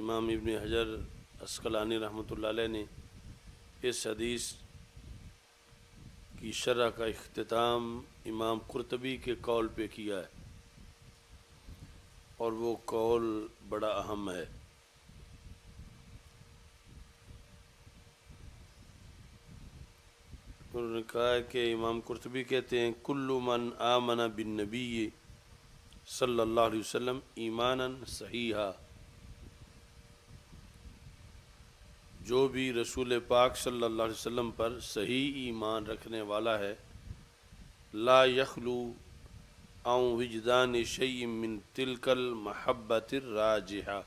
इमाम इबन हजर असकलानी रहमत ने इस हदीस की शरह का अख्ताम इमाम कुरतबी के कौल पे किया है और वो कौल बड़ा अहम है उन्होंने कहा कि इमाम कुरतबी कहते हैं कुल्लु मन आमना बिन नबी सल्लल्लाहु अलैहि वसल्लम ईमानन हा जो भी रसूल पाक सल्लल्लाहु अलैहि वसल्लम पर सही ईमान रखने वाला है ला यखलू आऊँ विजदान शई मिन तिलकल महब्बत राजहा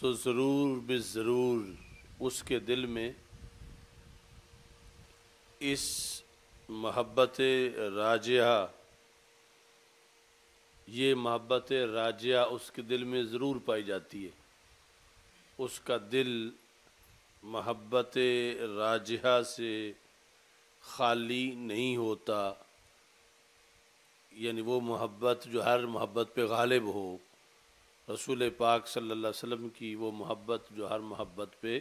तो ज़रूर बे ज़रूर उसके दिल में इस महब्बत राजहा ये महब्बत राजया उसके दिल में ज़रूर पाई जाती है उसका दिल महब्बत राजहा से खाली नहीं होता यानी वो मोहब्बत जो हर मोहब्बत पे गालिब हो रसूल पाक सल्लल्लाहु अलैहि वसल्लम की वो मोहब्बत जो हर मोहब्बत पे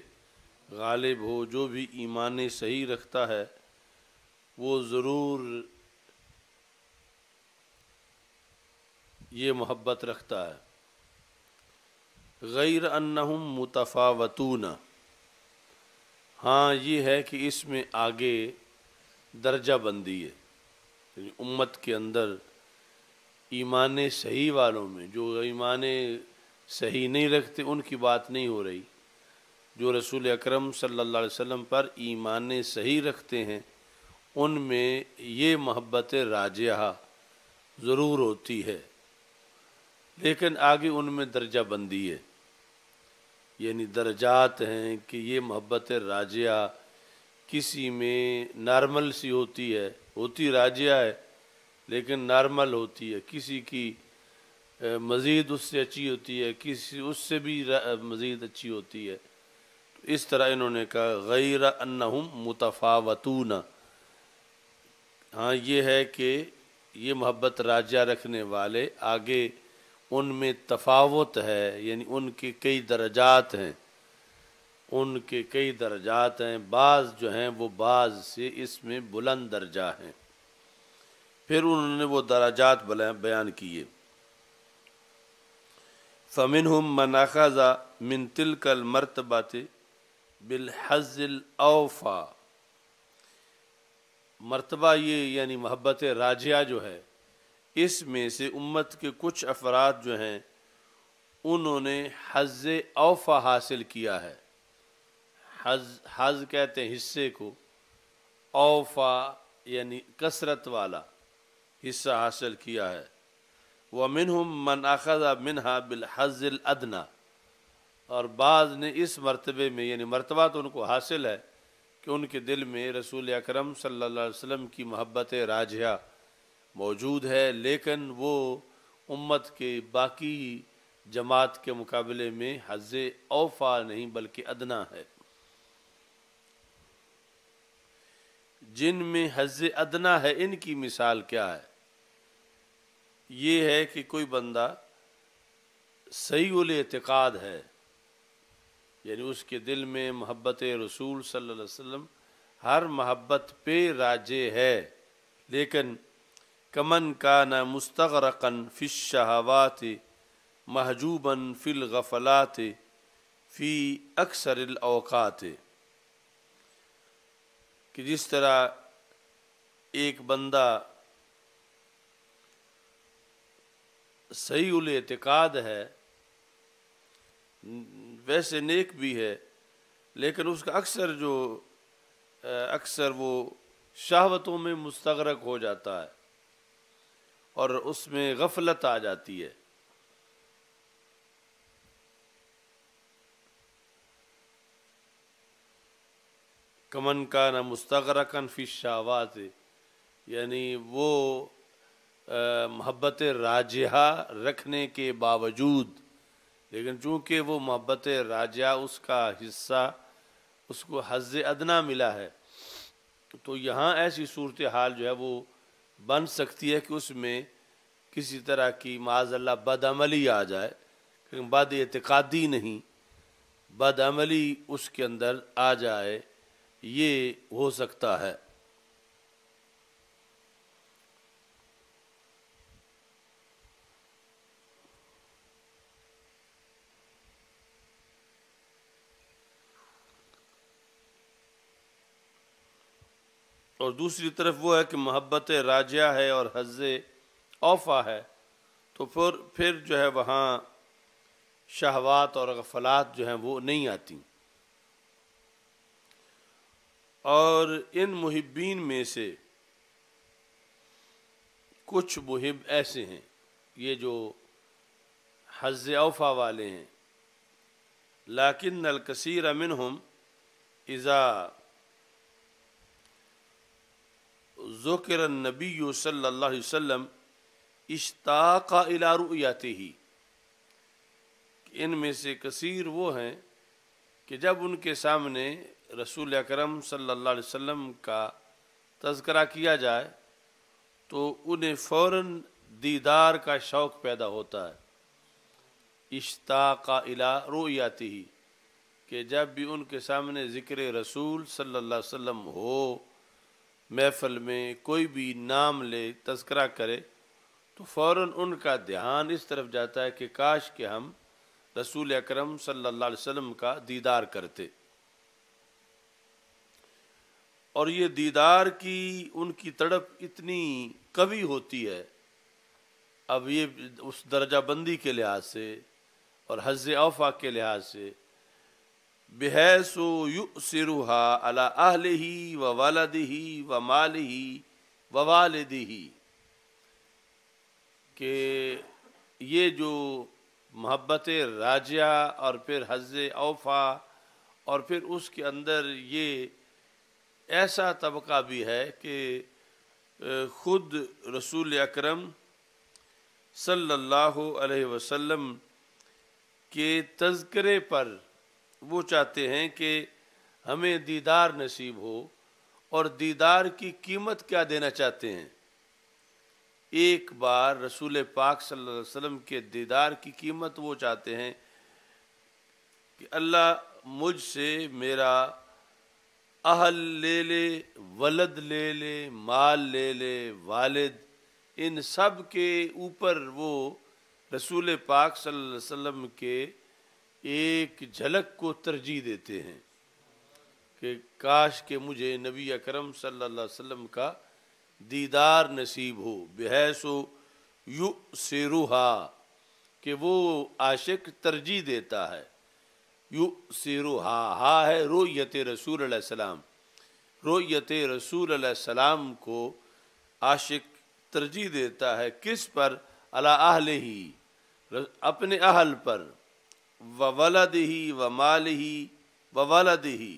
गालिब हो जो भी ईमान सही रखता है वो ज़रूर ये मोहब्बत रखता है गैर अन्नहुम मुतफ़ावतूना हाँ ये है कि इसमें आगे दर्जा बंदी है यानी उम्मत के अंदर ईमान सही वालों में जो ईमान सही नहीं रखते उनकी बात नहीं हो रही जो रसूल अकरम सल्लल्लाहु अलैहि वसल्लम पर ईमान सही रखते हैं उनमें ये मोहब्बत राजा ज़रूर होती है लेकिन आगे उनमें दर्जा बंदी है यानी दर्जात हैं कि ये मोहब्बत राजिया किसी में नॉर्मल सी होती है होती राजिया है लेकिन नॉर्मल होती है किसी की मज़ीद उससे अच्छी होती है किसी उससे भी मज़ीद अच्छी होती है तो इस तरह इन्होंने कहा गैर अनहम मुतफ़ावतून हाँ ये है कि ये मोहब्बत राजा रखने वाले आगे उनमें तफावत है यानी उनके कई दर्जात हैं उनके कई दर्जात हैं बाज़ जो हैं वो बाज़ से इसमें बुलंद दर्जा हैं फिर उन्होंने वो दर्जात बयान किए फ़मिन हम मनाखाजा मिन तिलकल मरतबात बिलहज़िल अवफ़ा मरतबा ये यानी मोहब्बत राजिया जो है इसमें से उम्मत के कुछ अफराद जो हैं उन्होंने हज अवफा हासिल किया है हज हज कहते हैं हिस्से को अवफा यानी कसरत वाला हिस्सा हासिल किया है वह मिन मन अखजा मिनहा बिल हजल अदना और बाद ने इस मरतबे में यानी मरतबा तो उनको हासिल है कि उनके दिल में रसूल अक्रम सल्लल्लाहु वसम की मोहब्बत राजहा मौजूद है लेकिन वो उम्मत के बाकी जमात के मुकाबले में हज औफा नहीं बल्कि अदना है जिनमें हज अदना है इनकी मिसाल क्या है ये है कि कोई बंदा सही उल एतक़ाद है यानी उसके दिल में महब्बत रसूल सल्लल्लाहु अलैहि वसल्लम हर महब्बत पे राजे है लेकिन कमन का न मुस्तरकन फ़िशहवात महजूबन गफलात फ़ी अक्सर अवकात कि जिस तरह एक बंदा सही उलतकाद है वैसे नेक भी है लेकिन उसका अक्सर जो अक्सर वो शहावतों में मुस्तरक हो जाता है और उसमें गफलत आ जाती है कमन का न मुस्तरकन फिश शावात यानी वो मोहब्बत राजहा रखने के बावजूद लेकिन चूंकि वो मोहब्बत राजा उसका हिस्सा उसको हज अदना मिला है तो यहाँ ऐसी सूरत हाल जो है वो बन सकती है कि उसमें किसी तरह की माजल्ला बदअमली आ जाए लेकिन बद एतकादी नहीं बदअमली उसके अंदर आ जाए ये हो सकता है और दूसरी तरफ वो है कि मोहब्बत राजा है और हज़ ओफा है तो फिर फिर जो है वहाँ शहवात और गफलात जो हैं वो नहीं आती और इन मुहिबीन में से कुछ मुहिब ऐसे हैं ये जो हज़ औफा वाले हैं लाकिन नलकसर अमिन हम इज़ा ज़ुकर नबी सल्लल्लाहु अलैहि वसल्लम इश्ताक़ा इला रुयाते ही से कसीर वो हैं कि जब उनके सामने रसूल अकरम सल्लल्लाहु अलैहि वसल्लम का तस्करा किया जाए तो उन्हें फ़ौर दीदार का शौक़ पैदा होता है इश्ताक़ा इला रुयाते ही कि जब भी उनके सामने ज़िक्र रसूल सल्लल्लाहु अलैहि वसल्लम हो महफल में कोई भी नाम ले तस्करा करे तो फ़ौर उनका ध्यान इस तरफ जाता है कि काश के हम रसूल अकरम सल्लल्लाहु अलैहि वसल्लम का दीदार करते और ये दीदार की उनकी तड़प इतनी कवि होती है अब ये उस दर्जाबंदी के लिहाज से और हज अफा के लिहाज से बेहसो सिरुहा अला ही व ही व माल ही व ही के ये जो मोहब्बत राजा और फिर हज औफा और फिर उसके अंदर ये ऐसा तबका भी है कि खुद रसूल अकरम सल्लल्लाहु अलैहि वसल्लम के तस्करे पर वो चाहते हैं कि हमें दीदार नसीब हो और दीदार की कीमत क्या देना चाहते हैं एक बार रसूल पाक सल्लल्लाहु अलैहि वसल्लम के दीदार की कीमत वो चाहते हैं कि अल्लाह मुझसे मेरा अहल ले ले वलद ले ले माल ले ले वालिद इन सब के ऊपर वो रसूल पाक सल्लल्लाहु अलैहि वसल्लम के एक झलक को तरजीह देते हैं कि काश के मुझे नबी अकरम सल्लल्लाहु अलैहि वसल्लम का दीदार नसीब हो बेहसो यु सिरुहा कि वो आशिक तरजीह देता है यु सिरुहा हा है रोयत रसूल सलाम रोयत रसूल सलाम को आशिक तरजीह देता है किस पर अला आहल ही अपने अहल पर व वलद ही व माल ही व वलद ही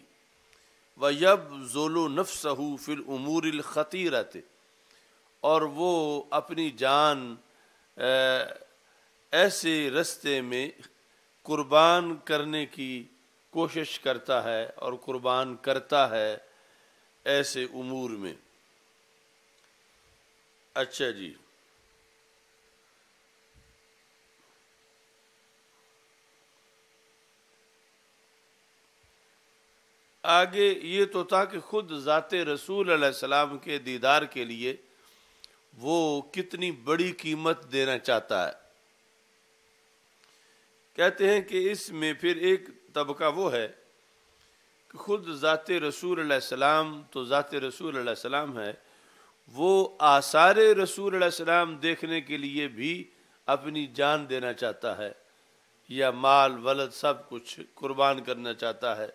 व यब जोलो नफ्सहू फिल उमूर ख़तीरत और वो अपनी जान ऐसे रस्ते में कुर्बान करने की कोशिश करता है और कुर्बान करता है ऐसे उमूर में अच्छा जी आगे ये तो था कि खुद ज़ात रसूल सलाम के दीदार के लिए वो कितनी बड़ी कीमत देना चाहता है कहते हैं कि इसमें फिर एक तबका वो है कि खुद ज़ात रसूल सलाम तो ज़ात रसूल सलाम है वो आसार रसूल सलाम देखने के लिए भी अपनी जान देना चाहता है या माल वलद सब कुछ कुर्बान करना चाहता है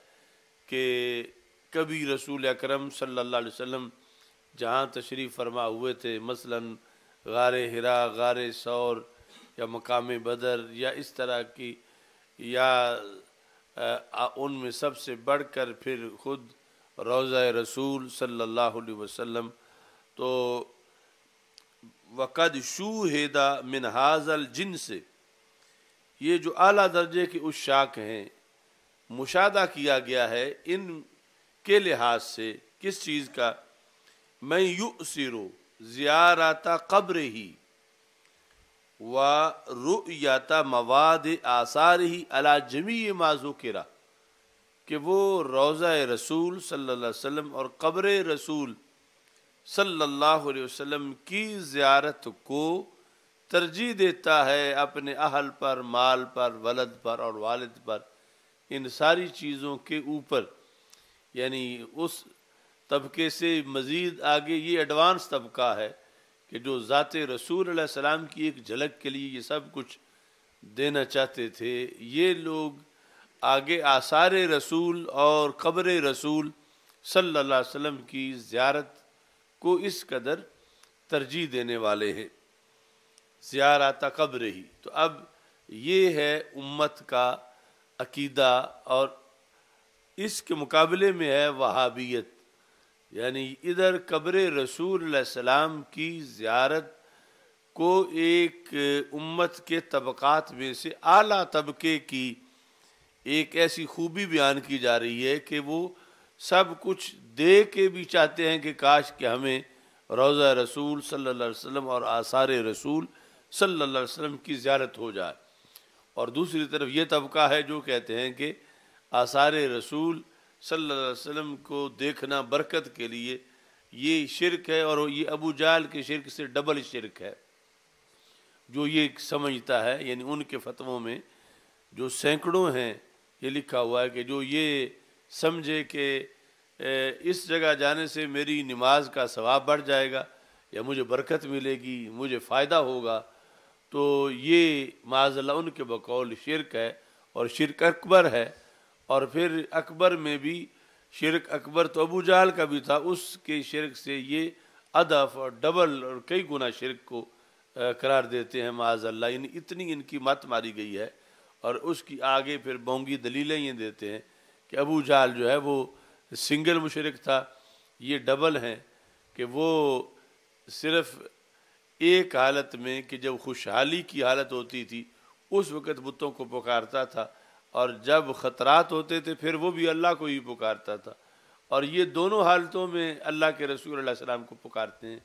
कि कभी रसूल अक्रम सल्ला वसम जहाँ तशरीफ़ फरमा हुए थे मसलन गार हरा गार सौर या मकाम बदर या इस तरह की या उनमें सबसे बढ़ कर फिर खुद रोज़ा रसूल सल्ला वसम तो वक़द शूहदा मिन हाजल जिन से ये जो अली दर्जे के उस शाख हैं मुशादा किया गया है इन के लिहाज से किस चीज़ का मैं यु सिरो ज़ियारता कब्र ही व रुयाता मवाद आसार ही अला जमी किरा कि वो रोज़ा रसूल सल्लल्लाहु अलैहि वसल्लम और कब्र रसूल सल्लल्लाहु अलैहि वसल्लम की ज़ियारत को तरजीह देता है अपने अहल पर माल पर वलद पर और वालद पर इन सारी चीज़ों के ऊपर यानी उस तबके से मज़ीद आगे ये एडवांस तबका है कि जो ज़ात रसूल सलाम की एक झलक के लिए ये सब कुछ देना चाहते थे ये लोग आगे आसार रसूल और कब्र रसूल सल्लल्लाहु अलैहि वसल्लम की ज़्यारत को इस कदर तरजीह देने वाले हैं ज़्यारत कब्र ही तो अब ये है उम्मत का अकीदा और इसके मुकाबले में है वहाबियत यानी इधर कब्र रसूल सलाम की ज़्यारत को एक उम्मत के तबक़ात में से आला तबके की एक ऐसी खूबी बयान की जा रही है कि वो सब कुछ दे के भी चाहते हैं कि काश के हमें रोज़ा रसूल सल्लल्लाहु अलैहि वसल्लम और आसार रसूल सल्लल्लाहु अलैहि वसल्लम की ज़्यारत हो जाए और दूसरी तरफ ये तबका है जो कहते हैं कि आसार रसूल सल्लल्लाहु अलैहि वसल्लम को देखना बरकत के लिए ये शिरक है और ये अबू जाल के शिरक से डबल शिरक है जो ये समझता है यानी उनके फतवों में जो सैकड़ों हैं ये लिखा हुआ है कि जो ये समझे कि इस जगह जाने से मेरी नमाज का सवाब बढ़ जाएगा या मुझे बरकत मिलेगी मुझे फ़ायदा होगा तो ये माजला उनके बकौल शिरक है और शिरक अकबर है और फिर अकबर में भी शिरक अकबर तो अबू जाल का भी था उसके शिरक से ये अदफ और डबल और कई गुना शिरक को करार देते हैं माजल्ला इन इतनी इनकी मत मारी गई है और उसकी आगे फिर बोंगी दलीलें ये देते हैं कि अबू जाल जो है वो सिंगल मुशरक था ये डबल हैं कि वो सिर्फ़ एक हालत में कि जब खुशहाली की हालत होती थी उस वक़्त बुतों को पुकारता था और जब ख़तरात होते थे फिर वो भी अल्लाह को ही पुकारता था और ये दोनों हालतों में अल्लाह के रसूल सलाम को पुकारते हैं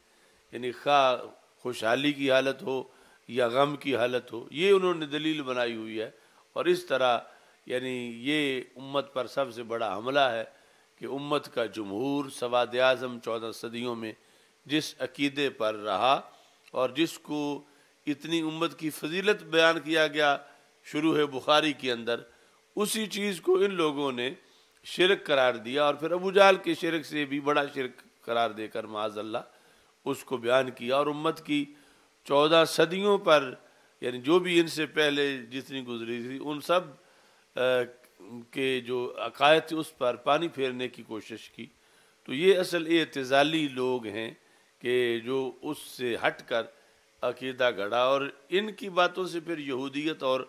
यानी खा खुशहाली की हालत हो या गम की हालत हो ये उन्होंने दलील बनाई हुई है और इस तरह यानी ये उम्मत पर सबसे बड़ा हमला है कि उम्मत का जमहूर सवाद आज़म चौदह सदियों में जिस अकीदे पर रहा और जिसको इतनी उम्मत की फजीलत बयान किया गया शुरू है बुखारी के अंदर उसी चीज़ को इन लोगों ने शिरक करार दिया और फिर अबू जाल के शिरक से भी बड़ा शिरक करार देकर माजल्ला उसको बयान किया और उम्मत की चौदह सदियों पर यानी जो भी इनसे पहले जितनी गुजरी थी उन सब आ, के जो अकायद थे उस पर पानी फेरने की कोशिश की तो ये असल एतजाली लोग हैं कि जो उससे हट कर अकीदा गढ़ा और इनकी बातों से फिर यहूदियत और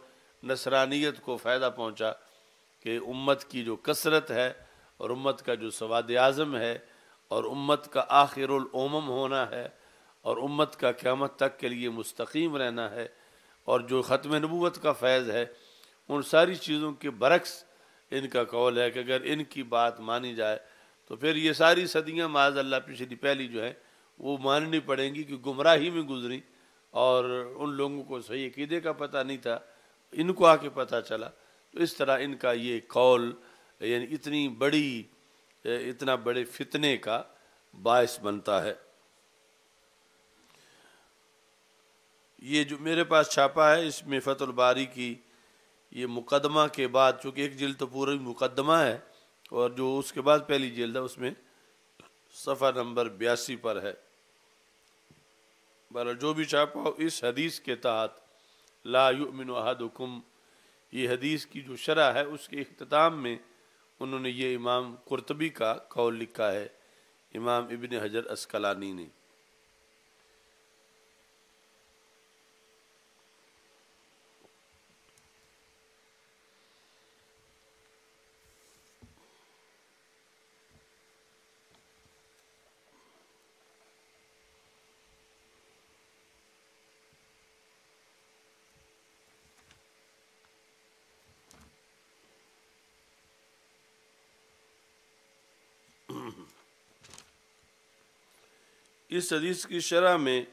नसरानियत को फ़ायदा पहुंचा कि उम्मत की जो कसरत है और उम्मत का जो सवाद आज़म है और उम्मत का आखिरमम होना है और उम्मत का क़्यामत तक के लिए मुस्तकीम रहना है और जो ख़त्म नबूत का फैज़ है उन सारी चीज़ों के बरक्स इनका कौल है कि अगर इनकी बात मानी जाए तो फिर ये सारी सदियाँ माज अल्लाह पिछली पहली जो है वो माननी पड़ेंगी कि गुमराही में गुजरी और उन लोगों को सही अकीदे का पता नहीं था इनको आके पता चला तो इस तरह इनका ये कौल यानी इतनी बड़ी इतना बड़े फितने का बायस बनता है ये जो मेरे पास छापा है इसमें बारी की ये मुकदमा के बाद चूँकि एक जिल्द तो पूरा मुकदमा है और जो उसके बाद पहली जेल था उसमें सफ़ा नंबर बयासी पर है बहर जो भी चाह पाओ इस हदीस के तहत ला मिन अहदुकुम ये हदीस की जो शरह है उसके अख्ताम में उन्होंने ये इमाम कुरतबी का कौल लिखा है इमाम इबन हजर असकलानी ने इस हदीस की शरह में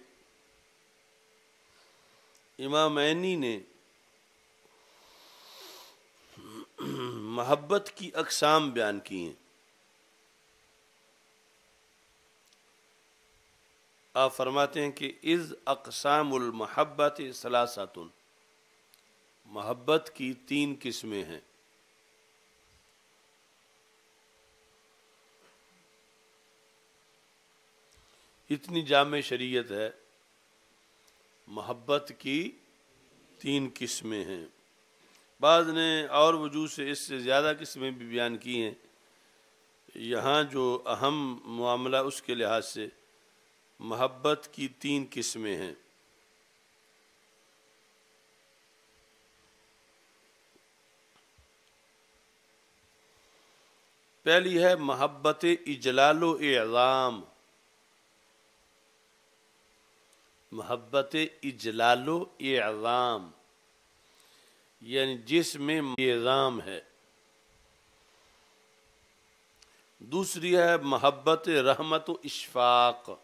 इमाम ऐनी ने मोहब्बत की अकसाम बयान की हैं आप फरमाते हैं कि इज़ अकसामहब्बत महब्बत मोहब्बत महब्बत की तीन किस्में हैं इतनी जाम शरीयत है मोहब्बत की तीन किस्में हैं बाद ने और वजूद से इससे ज़्यादा किस्में भी बयान की हैं यहाँ जो अहम मामला उसके लिहाज से मोहब्बत की तीन किस्में हैं पहली है मोहब्बत इजलाल एज़ाम मोहब्बत इजलालो एज़ाम यानी जिसमें एज़ाम है दूसरी है मोहब्बत रहमत इशफाक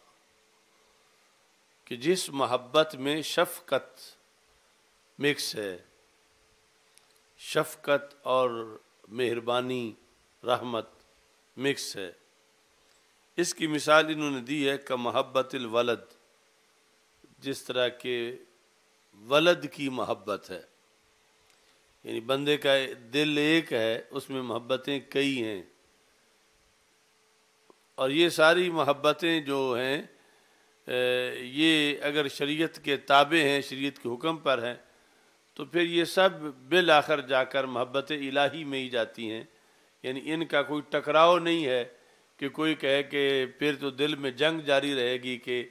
कि जिस मोहब्बत में शफकत मिक्स है शफकत और मेहरबानी रहमत मिक्स है इसकी मिसाल इन्होंने दी है का मोहब्बत वलद जिस तरह के वलद की मोहब्बत है यानी बंदे का दिल एक है उसमें मोहब्बतें कई हैं और ये सारी मोहब्बतें जो हैं ये अगर शरीयत के ताबे हैं शरीयत के हुक्म पर हैं तो फिर ये सब बिल आखिर जाकर मोहब्बत इलाही में ही जाती हैं यानी इनका कोई टकराव नहीं है कि कोई कहे कि फिर तो दिल में जंग जारी रहेगी कि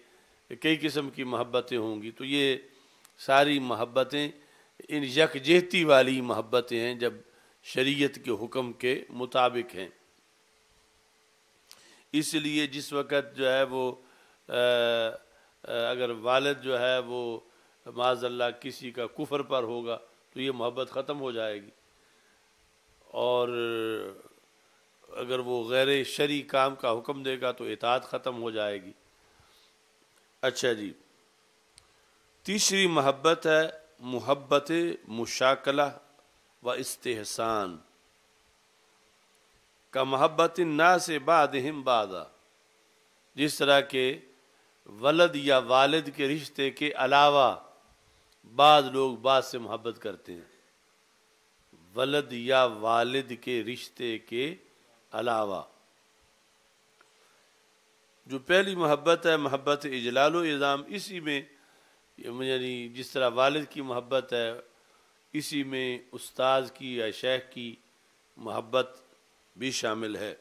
कई किस्म की मोहब्बतें होंगी तो ये सारी मोहब्बतें इन यकजहती वाली मोहब्बतें हैं जब शरीयत के हुक्म के मुताबिक हैं इसलिए जिस वक़्त जो है वो आ, अगर वालद जो है वो माजल्ला किसी का कुफर पर होगा तो ये मोहब्बत ख़त्म हो जाएगी और अगर वो गैर शरी काम का हुक्म देगा तो इतात ख़त्म हो जाएगी अच्छा जी तीसरी मोहब्बत है मोहब्बत मुशाकला व इस्तेहसान का मोहब्बत ना से बाद हिम बादा जिस तरह के वलद या वालिद के रिश्ते के अलावा बाद लोग बाद से मोहब्बत करते हैं वलद या वालिद के रिश्ते के अलावा जो पहली मोहब्बत है मोहब्बत इजलाल इज़ाम इसी में यानी जिस तरह वालिद की मोहब्बत है इसी में उस्ताद की या शेख की मोहब्बत भी शामिल है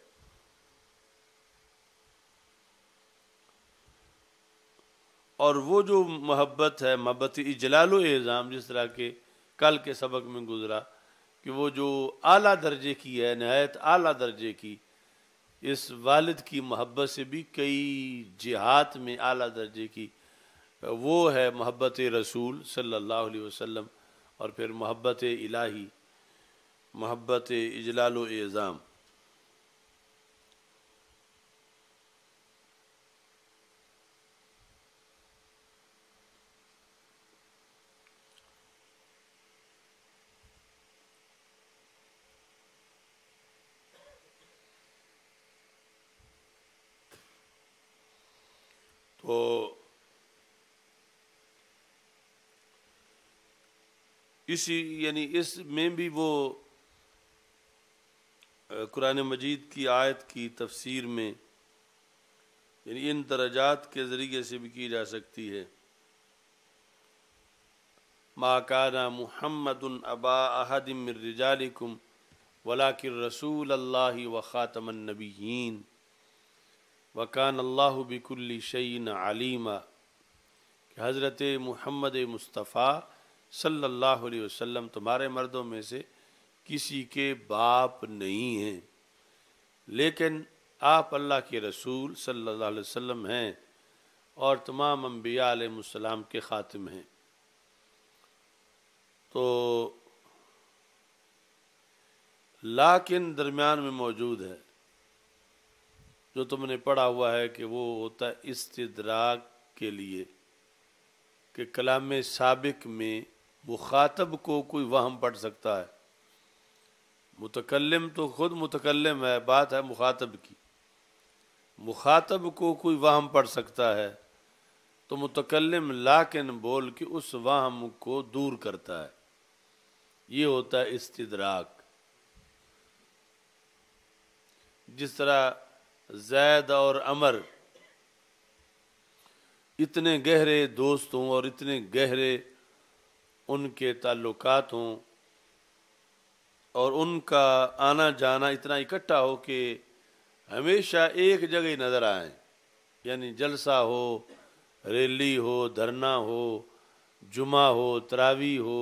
और वो जो मोहब्बत है मोहब्बत इजलाल एज़ाम जिस तरह के कल के सबक में गुज़रा कि वो जो आला दर्जे की है नहायत आला दर्जे की इस वालिद की मोहब्बत से भी कई जिहात में आला दर्जे की वो है मोहब्बत रसूल सल्लल्लाहु अलैहि वसल्लम और फिर मोहब्बत इलाही मोहब्बत इजलाल एज़ाम किसी यानी इसमें भी वो कुरान मजीद की आयत की तफसीर में यानी इन दर्जात के ज़रिए से भी की जा सकती है माकाना मुहम्मद अबा अहदम वलाकिर रसूल अल्लाह व नबीन वकान अल्लाह बिकुल्ली शीन आलिमा हज़रत मुहम्मद मुस्तफ़ा सल्लल्लाहु अलैहि वसल्लम तुम्हारे मर्दों में से किसी के बाप नहीं हैं लेकिन आप अल्लाह के रसूल सल्लल्लाहु अलैहि वसल्लम हैं और तमाम अम्बिया आलम के ख़ातिम हैं तो लाकिन दरमियान में मौजूद है जो तुमने पढ़ा हुआ है कि वो होता है इस्तदराक के लिए कि कलाम सबक में मुखातब को कोई वहम पढ़ सकता है मुतकलम तो ख़ुद मुतकलम है बात है मुखातब की मुखातब को कोई वहम पढ़ सकता है तो मुतकलम लाकिन बोल के उस वहम को दूर करता है ये होता है इस्तदराक जिस तरह जैद और अमर इतने गहरे दोस्तों और इतने गहरे उनके ताल्लुकात हों और उनका आना जाना इतना इकट्ठा हो कि हमेशा एक जगह ही नज़र आए यानी जलसा हो रैली हो धरना हो जुमा हो तरावी हो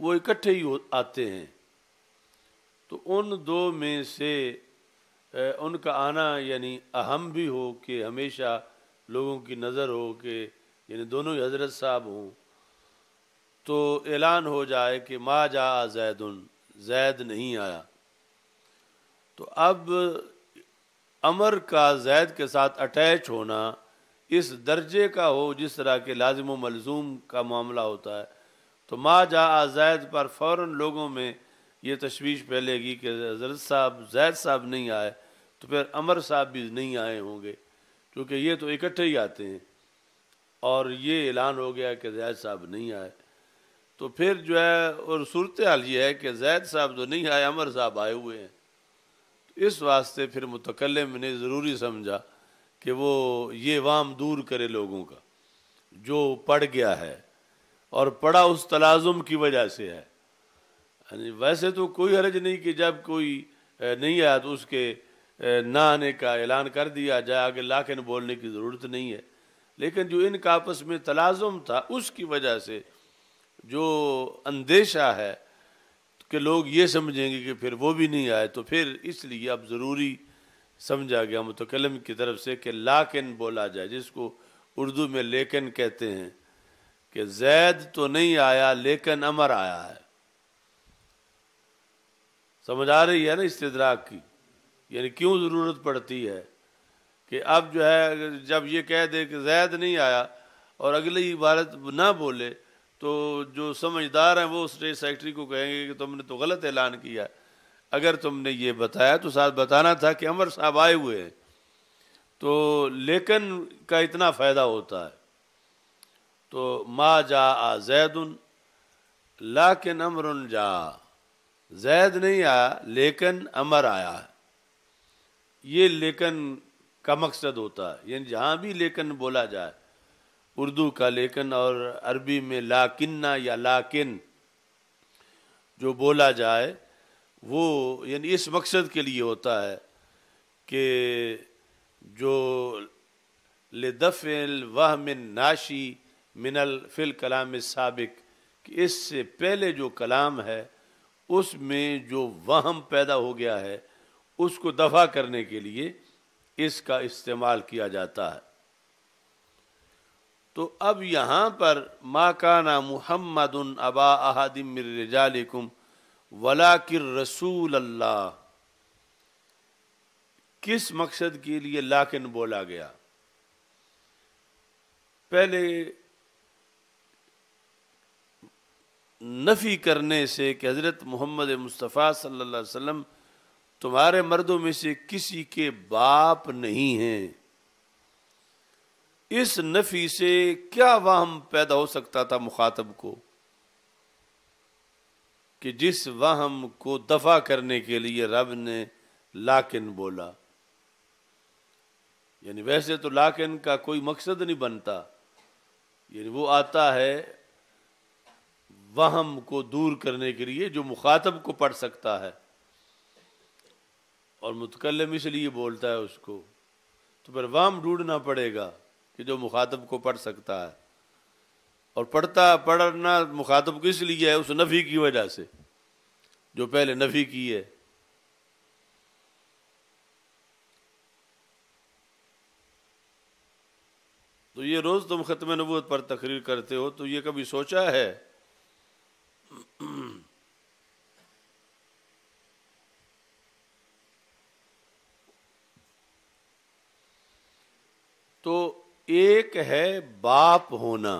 वो इकट्ठे ही आते हैं तो उन दो में से उनका आना यानी अहम भी हो कि हमेशा लोगों की नज़र हो कि यानी दोनों ही हजरत साहब हों तो ऐलान हो जाए कि मा जा जैदन जैद नहीं आया तो अब अमर का जैद के साथ अटैच होना इस दर्जे का हो जिस तरह के लाजिम मलजूम का मामला होता है तो मा जा जैद पर फ़ौर लोगों में ये तशवीश फैलेगी कि हजरत साहब जैद साहब नहीं आए तो फिर अमर साहब भी नहीं आए होंगे क्योंकि ये तो इकट्ठे ही आते हैं और ये ऐलान हो गया कि जैद साहब नहीं आए तो फिर जो है और सूरत हाल ये है कि जैद साहब जो नहीं आए अमर साहब आए हुए हैं तो इस वास्ते फिर मुतकलम ने ज़रूरी समझा कि वो ये वाम दूर करे लोगों का जो पढ़ गया है और पढ़ा उस तलाजुम की वजह से है वैसे तो कोई हरज नहीं कि जब कोई नहीं आया तो उसके ना आने का ऐलान कर दिया जाए आगे लाखन बोलने की ज़रूरत नहीं है लेकिन जो इनका आपस में तलाजुम था उसकी वजह से जो अंदेशा है कि लोग ये समझेंगे कि फिर वो भी नहीं आए तो फिर इसलिए अब ज़रूरी समझा गया मुतकलम की तरफ से कि लाकिन बोला जाए जिसको उर्दू में लेकिन कहते हैं कि जैद तो नहीं आया लेकिन अमर आया है समझ आ रही है ना इस्तराक की यानी क्यों ज़रूरत पड़ती है कि अब जो है जब ये कह दे कि जैद नहीं आया और अगली इबारत ना बोले तो जो समझदार हैं वो स्टेट सेक्रेटरी को कहेंगे कि तुमने तो गलत ऐलान किया अगर तुमने ये बताया तो साथ बताना था कि अमर साहब आए हुए हैं तो लेकिन का इतना फ़ायदा होता है तो माँ जा आ जैदन लाकिन अमर जा जैद नहीं आया लेकिन अमर आया ये लेकिन का मकसद होता है यानी जहाँ भी लेकिन बोला जाए उर्दू का लेकिन और अरबी में लाकिन्ना या लाकिन जो बोला जाए वो यानी इस मकसद के लिए होता है कि जो लदफ़िल वह मिन नाशी मिनल फिल कलाम सबक कि इससे पहले जो कलाम है उसमें जो वहम पैदा हो गया है उसको दफ़ा करने के लिए इसका इस्तेमाल किया जाता है तो अब यहाँ पर माकाना मुहम्मद अबा अहदिम रजालकुम वला किर रसूल अल्लाह किस मकसद के लिए लाकिन बोला गया पहले नफ़ी करने से कि हज़रत मोहम्मद मुस्तफ़ा सल्लल्लाहु तुम्हारे मर्दों में से किसी के बाप नहीं हैं इस नफी से क्या वाहम पैदा हो सकता था मुखातब को कि जिस वाहम को दफा करने के लिए रब ने लाकिन बोला यानी वैसे तो लाकिन का कोई मकसद नहीं बनता यानी वो आता है वहम को दूर करने के लिए जो मुखातब को पढ़ सकता है और मुतकलम इसलिए बोलता है उसको तो फिर वाम ढूंढना पड़ेगा कि जो मुखातब को पढ़ सकता है और पढ़ता पढ़ना मुखातब किस लिए है उस नफ़ी की वजह से जो पहले नफ़ी की है तो ये रोज़ तुम ख़त्म नबूत पर तकरीर करते हो तो ये कभी सोचा है तो एक है बाप होना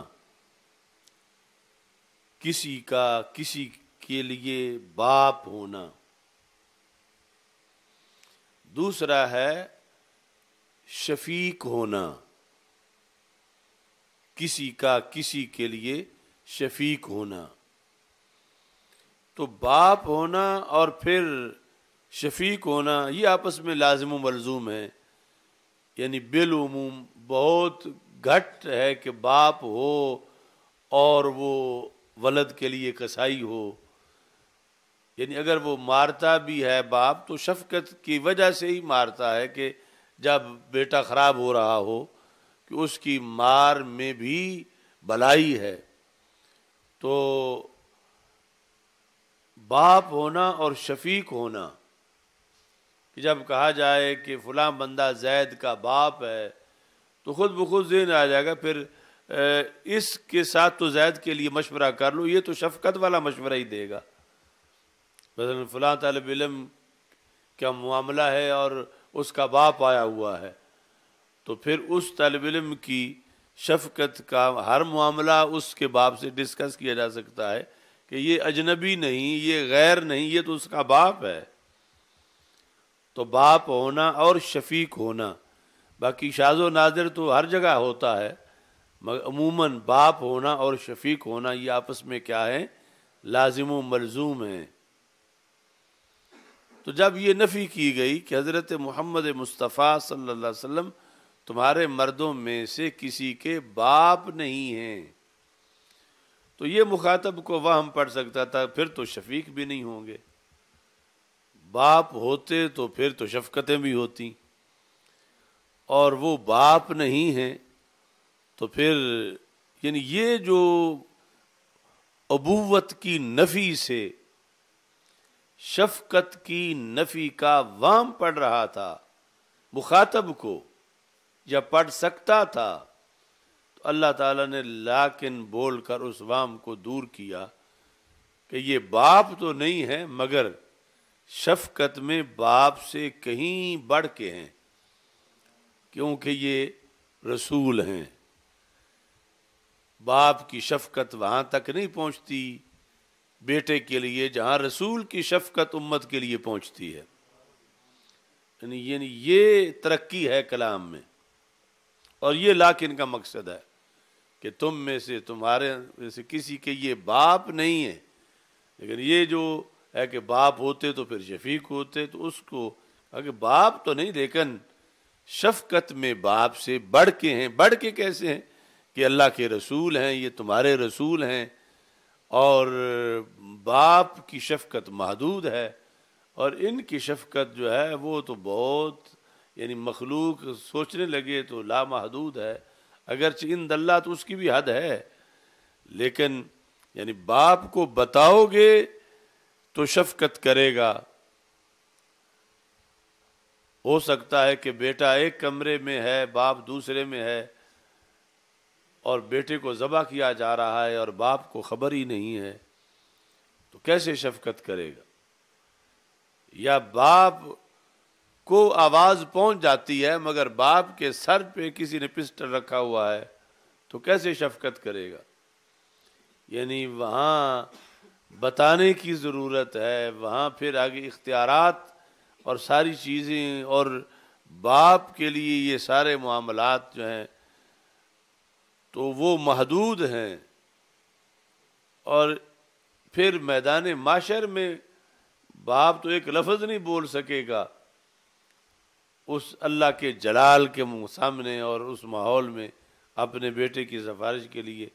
किसी का किसी के लिए बाप होना दूसरा है शफीक होना किसी का किसी के लिए शफीक होना तो बाप होना और फिर शफीक होना ये आपस में लाजम मलजूम है यानी बिलूम बहुत घट है कि बाप हो और वो वलद के लिए कसाई हो यानी अगर वो मारता भी है बाप तो शफकत की वजह से ही मारता है कि जब बेटा ख़राब हो रहा हो कि उसकी मार में भी भलाई है तो बाप होना और शफीक होना कि जब कहा जाए कि फ़लाँ बंदा जैद का बाप है तो ख़ुद ब खुद जेन आ जाएगा फिर इसके साथ तो जैद के लिए मशवरा कर लो ये तो शफकत वाला मशवरा ही देगा मसलन फ़लाँ तलब इलम का मामला है और उसका बाप आया हुआ है तो फिर उस तलब इलम की शफकत का हर मामला उसके बाप से डिस्कस किया जा सकता है कि ये अजनबी नहीं ये गैर नहीं ये तो उसका बाप है तो बाप होना और शफीक होना बाकी शाजो नादिर तो हर जगह होता है मगर अमूमन बाप होना और शफीक होना ये आपस में क्या है लाजिम मलजूम है तो जब ये नफ़ी की गई कि हज़रत मोहम्मद मुस्तफ़ा सल्लल्लाहु अलैहि वसल्लम तुम्हारे मर्दों में से किसी के बाप नहीं हैं तो ये मुखातब को वह हम पढ़ सकता था फिर तो शफीक भी नहीं होंगे बाप होते तो फिर तो शफकतें भी होती और वो बाप नहीं हैं तो फिर यानी ये जो अबूवत की नफ़ी से शफकत की नफ़ी का वाम पढ़ रहा था मुखातब को या पढ़ सकता था तो अल्लाह ताला ने लाकिन बोलकर उस वाम को दूर किया कि ये बाप तो नहीं है मगर शफकत में बाप से कहीं बढ़ के हैं क्योंकि ये रसूल हैं बाप की शफकत वहाँ तक नहीं पहुँचती बेटे के लिए जहाँ रसूल की शफकत उम्मत के लिए पहुँचती है यानी ये तरक्की है कलाम में और ये लाकिन का मकसद है कि तुम में से तुम्हारे में से किसी के ये बाप नहीं है लेकिन ये जो है कि बाप होते तो फिर शफीक होते तो उसको अगर बाप तो नहीं लेकिन शफकत में बाप से बढ़ के हैं बढ़ के कैसे हैं कि अल्लाह के रसूल हैं ये तुम्हारे रसूल हैं और बाप की शफकत महदूद है और इनकी शफकत जो है वो तो बहुत यानी मखलूक सोचने लगे तो लामहदूद है अगर इन दल्ला तो उसकी भी हद है लेकिन यानी बाप को बताओगे तो शफकत करेगा हो सकता है कि बेटा एक कमरे में है बाप दूसरे में है और बेटे को ज़बा किया जा रहा है और बाप को खबर ही नहीं है तो कैसे शफकत करेगा या बाप को आवाज़ पहुंच जाती है मगर बाप के सर पे किसी ने पिस्टल रखा हुआ है तो कैसे शफकत करेगा यानी वहाँ बताने की ज़रूरत है वहाँ फिर आगे इख्तियारत और सारी चीज़ें और बाप के लिए ये सारे मामलात जो हैं तो वो महदूद हैं और फिर मैदान माशर में बाप तो एक लफ्ज़ नहीं बोल सकेगा उस अल्लाह के जलाल के सामने और उस माहौल में अपने बेटे की सिफारिश के लिए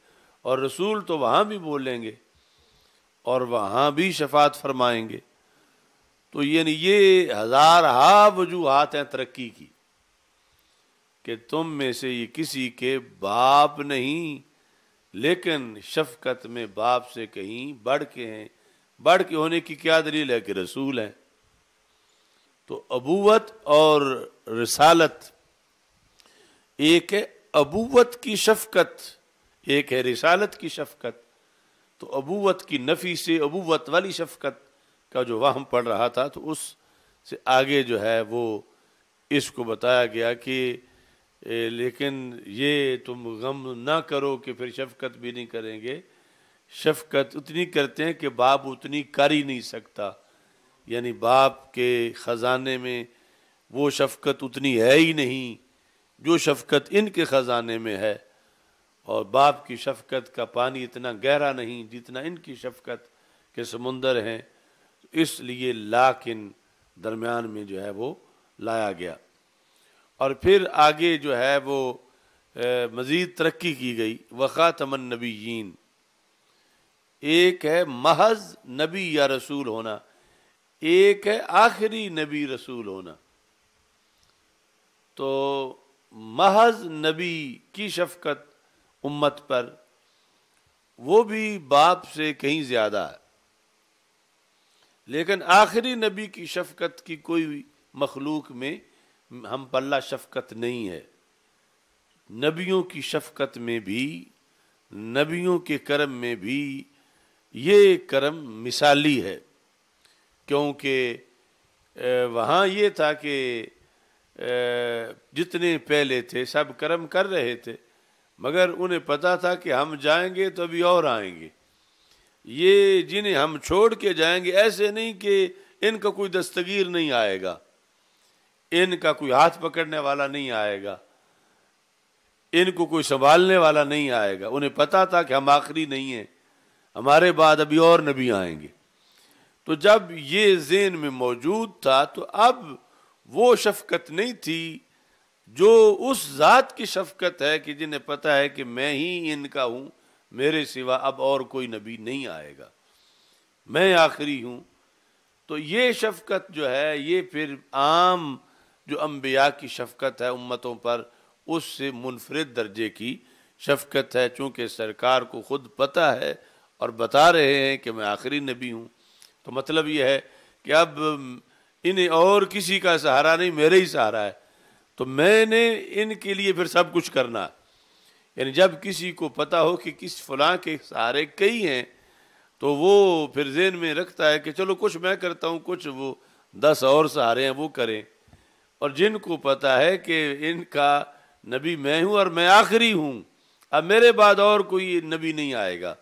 और रसूल तो वहाँ भी बोलेंगे और वहाँ भी शफात फरमाएंगे तो यानी ये हजार हा वजूहत हैं तरक्की की कि तुम में से ये किसी के बाप नहीं लेकिन शफकत में बाप से कहीं बढ़ के हैं बढ़ के होने की क्या दलील है कि रसूल हैं तो अबूवत और रिसालत एक है अबूवत की शफकत एक है रिसालत की शफकत तो अबूवत की नफ़ी से अबूवत वाली शफकत का जो वाहम पड़ रहा था तो उस से आगे जो है वो इसको बताया गया कि ए, लेकिन ये तुम गम ना करो कि फिर शफकत भी नहीं करेंगे शफकत उतनी करते हैं कि बाप उतनी कर ही नहीं सकता यानी बाप के ख़जाने में वो शफकत उतनी है ही नहीं जो शफकत इनके ख़जाने में है और बाप की शफकत का पानी इतना गहरा नहीं जितना इनकी शफकत के समुंदर हैं इसलिए लाकिन दरमियान में जो है वो लाया गया और फिर आगे जो है वो मज़ीद तरक्की की गई वक़ा तमन नबीन एक है महज नबी या रसूल होना एक है आखिरी नबी रसूल होना तो महज नबी की शफकत उम्मत पर वो भी बाप से कहीं ज़्यादा है लेकिन आखिरी नबी की शफकत की कोई मखलूक में हम पल्ला शफकत नहीं है नबियों की शफकत में भी नबियों के कर्म में भी ये कर्म मिसाली है क्योंकि वहाँ ये था कि जितने पहले थे सब कर्म कर रहे थे मगर उन्हें पता था कि हम जाएंगे तो अभी और आएंगे ये जिन्हें हम छोड़ के जाएंगे ऐसे नहीं कि इनका कोई दस्तगीर नहीं आएगा इनका कोई हाथ पकड़ने वाला नहीं आएगा इनको कोई संभालने वाला नहीं आएगा उन्हें पता था कि हम आखिरी नहीं हैं हमारे बाद अभी और नबी आएंगे तो जब ये जेन में मौजूद था तो अब वो शफकत नहीं थी जो उस ज़ात की शफकत है कि जिन्हें पता है कि मैं ही इनका हूँ मेरे सिवा अब और कोई नबी नहीं आएगा मैं आखिरी हूँ तो ये शफकत जो है ये फिर आम जो अम्बिया की शफकत है उम्मतों पर उससे मुनफरद दर्जे की शफकत है चूँकि सरकार को खुद पता है और बता रहे हैं कि मैं आखिरी नबी हूँ तो मतलब यह है कि अब इन्हें और किसी का सहारा नहीं मेरे ही सहारा है तो मैंने इनके लिए फिर सब कुछ करना है यानी जब किसी को पता हो कि किस फलां के सहारे कई हैं तो वो फिर जेन में रखता है कि चलो कुछ मैं करता हूँ कुछ वो दस और सहारे हैं वो करें और जिनको पता है कि इनका नबी मैं हूँ और मैं आखिरी हूँ अब मेरे बाद और कोई नबी नहीं आएगा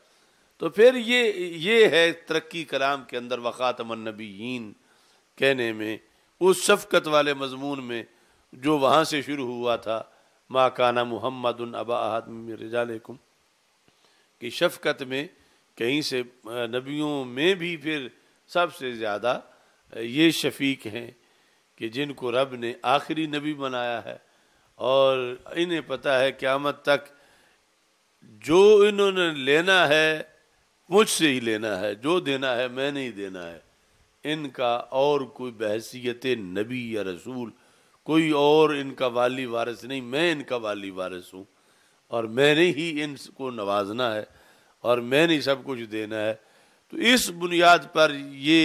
तो फिर ये ये है तरक्की कलाम के अंदर वक़ातमनबीन कहने में उस शफ़क़त वाले मजमून में जो वहाँ से शुरू हुआ था मा काना मोहम्मद अबा रजालकुम कि शफ़क़त में कहीं से नबियों में भी फिर सबसे ज़्यादा ये शफीक हैं कि जिनको रब ने आखिरी नबी बनाया है और इन्हें पता है क़्यामत तक जो इन्होंने लेना है मुझसे ही लेना है जो देना है मैं नहीं देना है इनका और कोई बहसीत नबी या रसूल कोई और इनका वाली वारिस नहीं मैं इनका वाली वारिस हूँ और मैंने ही इनको नवाजना है और मैंने ही सब कुछ देना है तो इस बुनियाद पर ये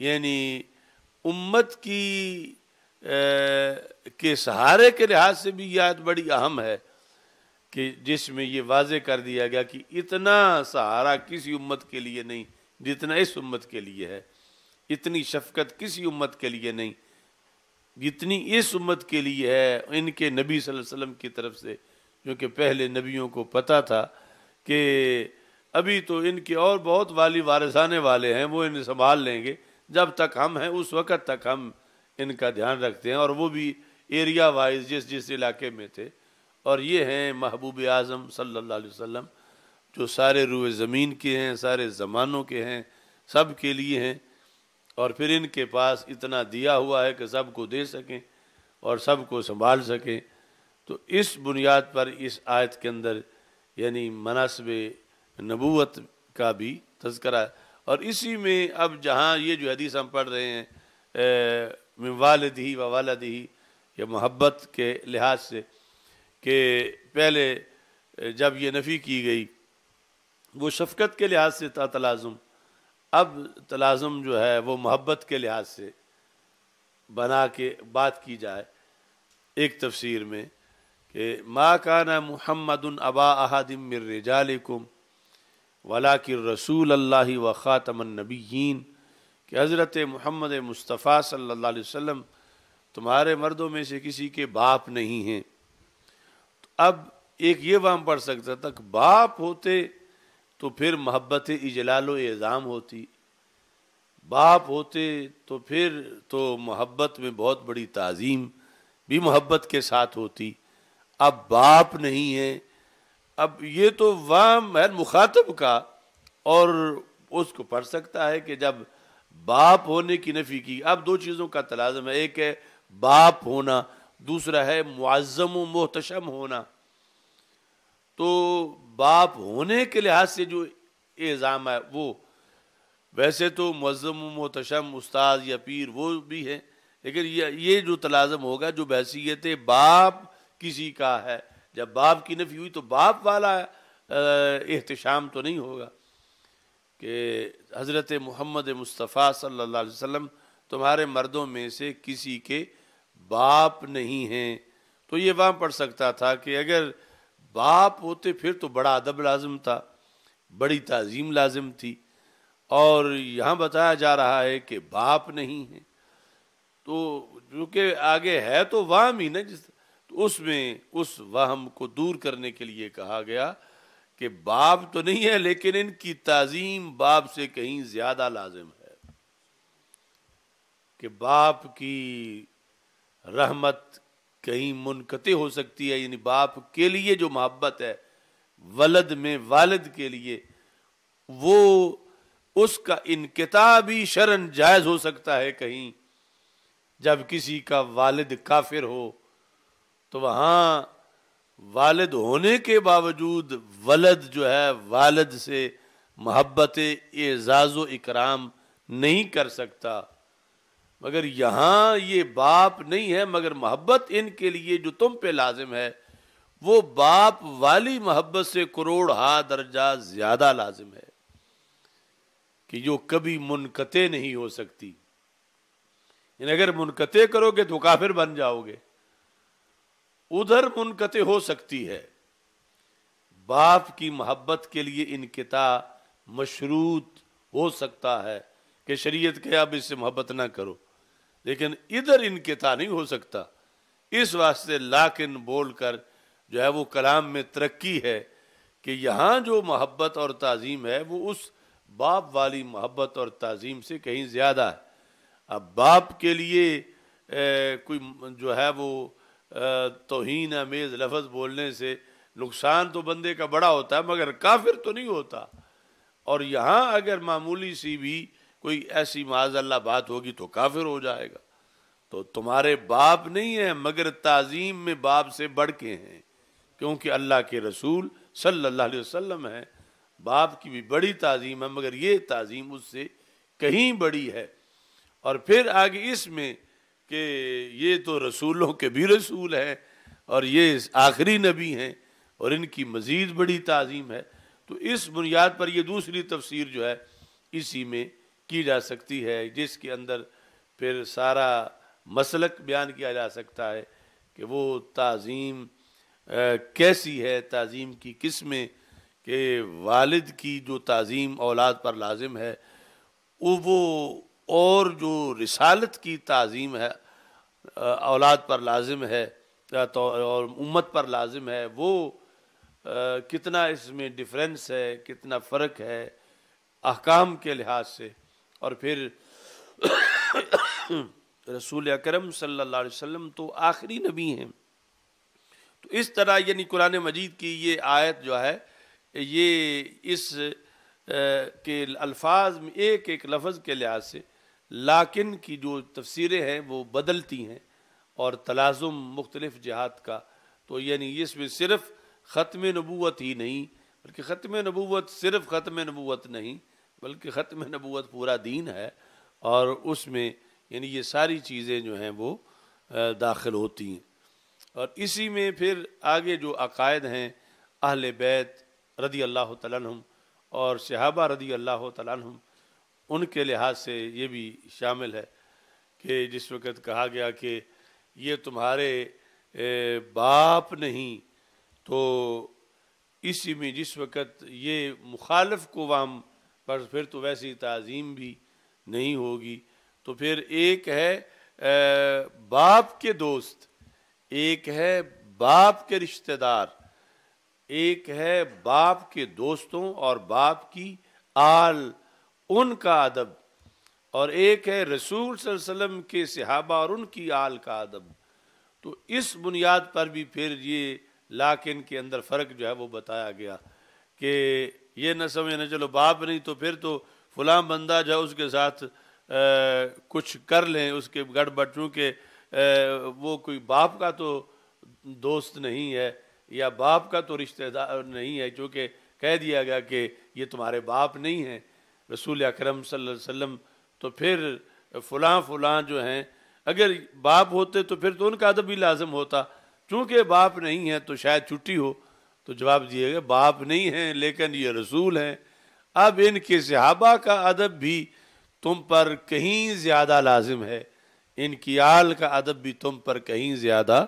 यानी उम्मत की ए, के सहारे के लिहाज से भी याद बड़ी अहम है कि जिसमें ये वाज कर दिया गया कि इतना सहारा किसी उम्मत के लिए नहीं जितना इस उम्मत के लिए है इतनी शफकत किसी उम्मत के लिए नहीं जितनी इस उम्मत के लिए है इनके नबी वसल्लम की तरफ से क्योंकि पहले नबियों को पता था कि अभी तो इनके और बहुत वाली वारिस आने वाले हैं वो इन्हें संभाल लेंगे जब तक हम हैं उस वक़्त तक हम इनका ध्यान रखते हैं और वो भी एरिया वाइज जिस जिस इलाके में थे और ये हैं महबूब आज़म सल्ला वसम जो सारे रूए ज़मीन के हैं सारे ज़मानों के हैं सब के लिए हैं और फिर इनके पास इतना दिया हुआ है कि सबको दे सकें और सबको संभाल सकें तो इस बुनियाद पर इस आयत के अंदर यानी मनासब नबूत का भी तस्करा और इसी में अब जहाँ ये जो हदीस हम पढ़ रहे हैं वालदी व वालदी या मोहब्बत के लिहाज से कि पहले जब ये नफ़ी की गई वो शफकत के लिहाज से था तलाज़ुम अब तलाजम जो है वो मोहब्बत के लिहाज से बना के बात की जाए एक तफसीर में कि माँ काना मोहम्मद अबा अहादिम मिर वला कि रसूल अल्लाह व ख़ातमनबीन कि हज़रत महमद मुस्तफ़ा सल्ला वम तुम्हारे मर्दों में से किसी के बाप नहीं हैं तो अब एक ये वाम पढ़ सकता तक बाप होते तो फिर मोहब्बत इजलाल एज़ाम होती बाप होते तो फिर तो मोहब्बत में बहुत बड़ी तज़ीम भी मोहब्बत के साथ होती अब बाप नहीं है अब ये तो वाम है मुखातब का और उसको पढ़ सकता है कि जब बाप होने की नफ़ी की अब दो चीज़ों का तलाजम है एक है बाप होना दूसरा है मुआज़म मोहतशम होना तो बाप होने के लिहाज से जो एज़ाम है वो वैसे तो मज़म मतशम उस्ताद या पीर वो भी है लेकिन ये ये जो तलाजम होगा जो बहसीत बाप किसी का है जब बाप की नफ़ी हुई तो बाप वाला एहतशाम तो नहीं होगा कि हज़रत मोहम्मद मुस्तफ़ा सल्ला वसम तुम्हारे मर्दों में से किसी के बाप नहीं हैं तो ये वहाँ पढ़ सकता था कि अगर बाप होते फिर तो बड़ा अदब लाजम था बड़ी तज़ीम लाजम थी और यहाँ बताया जा रहा है कि बाप नहीं है तो जो कि आगे है तो वाम ही ना जिस तो उसमें उस वहम को दूर करने के लिए कहा गया कि बाप तो नहीं है लेकिन इनकी तज़ीम बाप से कहीं ज़्यादा लाजिम है कि बाप की रहमत कहीं मुनकते हो सकती है यानी बाप के लिए जो मोहब्बत है वलद में वालद के लिए वो उसका इनकता भी शरण जायज हो सकता है कहीं जब किसी का वालिद काफिर हो तो वहाँ वालिद होने के बावजूद वलद जो है वालद से मोहब्बत एजाज़ इकराम नहीं कर सकता मगर यहाँ ये बाप नहीं है मगर मोहब्बत इनके लिए जो तुम पे लाजिम है वो बाप वाली मोहब्बत से करोड़ हा दर्जा ज़्यादा लाजिम है कि जो कभी मुनकते नहीं हो सकती इन अगर मुनकते करोगे तो काफिर बन जाओगे उधर मुनकते हो सकती है बाप की मोहब्बत के लिए इनकता मशरूत हो सकता है कि शरीयत के अब इससे मोहब्बत ना करो लेकिन इधर इनकता नहीं हो सकता इस वास्ते लाकिन बोलकर जो है वो कलाम में तरक्की है कि यहाँ जो मोहब्बत और तज़ीम है वो उस बाप वाली मोहब्बत और तज़ीम से कहीं ज़्यादा है अब बाप के लिए ए, कोई जो है वो तोहन आमेज़ लफज बोलने से नुकसान तो बंदे का बड़ा होता है मगर काफिर तो नहीं होता और यहाँ अगर मामूली सी भी कोई ऐसी माजल्ला बात होगी तो काफिर हो जाएगा तो तुम्हारे बाप नहीं है मगर ताजीम में बाप से बढ़ के हैं क्योंकि अल्लाह के रसूल सल्लल्लाहु अलैहि वसल्लम है बाप की भी बड़ी ताजीम है मगर ये ताजीम उससे कहीं बड़ी है और फिर आगे इसमें कि ये तो रसूलों के भी रसूल हैं और ये आखिरी नबी हैं और इनकी मज़ीद बड़ी ताजीम है तो इस बुनियाद पर यह दूसरी तफसीर जो है इसी में की जा सकती है जिसके अंदर फिर सारा मसलक बयान किया जा सकता है कि वो तज़ीम कैसी है तज़ीम की किस्में के वालिद की जो तज़ीम औलाद पर लाजिम है वो वो और जो रिसालत की तज़ीम है औलाद पर लाजिम है तो और उम्मत पर लाजिम है वो आ, कितना इसमें डिफरेंस है कितना फ़र्क है अहकाम के लिहाज से और फिर रसूल अकरम सल्लल्लाहु अलैहि वसल्लम तो आखिरी नबी हैं तो इस तरह यानी कुरान मजीद की ये आयत जो है ये इस के अल्फाज में एक एक लफ्ज़ के लिहाज से लाकिन की जो तफसीरें हैं वो बदलती हैं और तलाज़ुम मुख्तलिफ़ जहात का तो यानी इसमें सिर्फ़ ख़त्म नबूत ही नहीं बल्कि ख़त्म नबूत सिर्फ़ ख़त्म नबूत नहीं बल्कि ख़त्म नबूत पूरा दीन है और उसमें यानी ये सारी चीज़ें जो हैं वो दाखिल होती हैं और इसी में फिर आगे जो अकायद हैं अहल बैत रदी अल्लाह तम और शहाबा रदी अल्लाह तम उनके लिहाज से ये भी शामिल है कि जिस वक़्त कहा गया कि ये तुम्हारे बाप नहीं तो इसी में जिस वक़्त ये मुखालफ को वाम पर फिर तो वैसी तज़ीम भी नहीं होगी तो फिर एक है बाप के दोस्त एक है बाप के रिश्तेदार एक है बाप के दोस्तों और बाप की आल उनका अदब और एक है रसूल वसल्लम के सिहाबा और उनकी आल का अदब तो इस बुनियाद पर भी फिर ये लाकिन के अंदर फ़र्क जो है वो बताया गया कि ये ना समझना चलो बाप नहीं तो फिर तो फलाम बंदा जो उसके साथ आ, कुछ कर लें उसके गड़बड़ चूँकि वो कोई बाप का तो दोस्त नहीं है या बाप का तो रिश्तेदार नहीं है क्योंकि कह दिया गया कि ये तुम्हारे बाप नहीं हैं रसूल अक्रम वसल्लम तो फिर फलां फलां जो हैं अगर बाप होते तो फिर तो उनका अदब भी लाजम होता चूँकि बाप नहीं है तो शायद छुट्टी हो तो जवाब दिएगा बाप नहीं हैं लेकिन ये रसूल हैं अब इनके सहाबा का अदब भी तुम पर कहीं ज़्यादा लाजिम है इनकी आल का अदब भी तुम पर कहीं ज़्यादा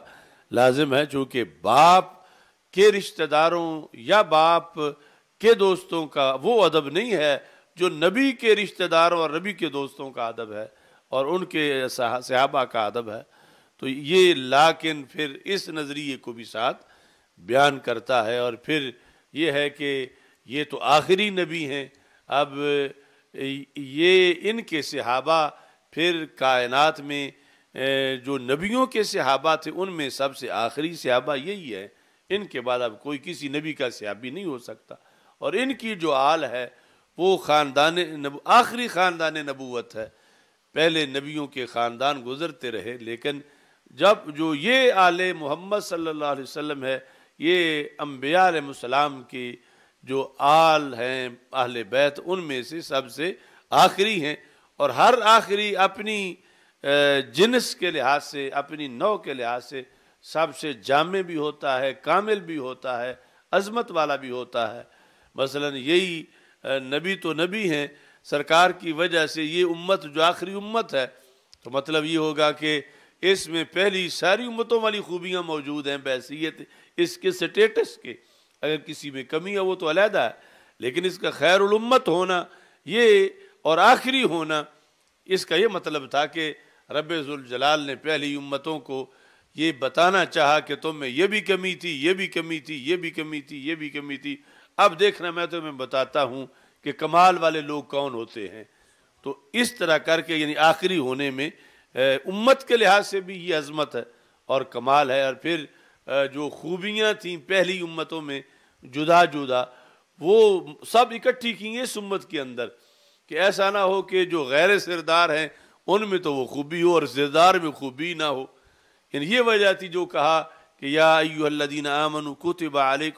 लाजिम है चूँकि बाप के रिश्तेदारों या बाप के दोस्तों का वो अदब नहीं है जो नबी के रिश्तेदारों और नबी के दोस्तों का अदब है और उनके सहाबा का अदब है तो ये लाकिन फिर इस नज़रिए को भी साथ बयान करता है और फिर ये है कि ये तो आखिरी नबी हैं अब ये इनके सहाबा फिर कायनात में जो नबियों के सहाबा थे उनमें सबसे आखिरी सहाबा यही है इनके बाद अब कोई किसी नबी का सहाबी नहीं हो सकता और इनकी जो आल है वो ख़ानदान आखिरी ख़ानदान नबूत है पहले नबियों के ख़ानदान गुजरते रहे लेकिन जब जो ये आल मोहम्मद सल्लल्लाहु अलैहि वसल्लम है ये सलाम की जो आल हैं आहल बैत उनमें से सबसे आखिरी हैं और हर आखिरी अपनी जिनस के लिहाज से अपनी नौ के लिहाज से सबसे जाम भी होता है कामिल भी होता है अजमत वाला भी होता है मसलन यही नबी तो नबी हैं सरकार की वजह से ये उम्मत जो आखिरी उम्मत है तो मतलब ये होगा कि इसमें पहली सारी उम्मतों वाली खूबियाँ मौजूद हैं बैसीत इसके स्टेटस के अगर किसी में कमी है वो तो अलहदा है लेकिन इसका खैरुलम्मत होना ये और आखिरी होना इसका ये मतलब था कि रबाल ने पहली उम्मतों को ये बताना चाहा कि तुम में ये भी कमी थी ये भी कमी थी ये भी कमी थी ये भी कमी थी अब देखना मैं तुम्हें बताता हूँ कि कमाल वाले लोग कौन होते हैं तो इस तरह करके यानी आखिरी होने में उम्मत के लिहाज से भी ये अजमत है और कमाल है और फिर जो खूबियाँ थीं पहली उम्मतों में जुदा जुदा वो सब इकट्ठी की इस उम्मत के अंदर कि ऐसा ना हो कि जो गैर सिरदार हैं उनमें तो वो खूबी हो और सिरदार में खूबी ना हो यानी ये वजह थी जो कहा कि या यादीन आमन कुतब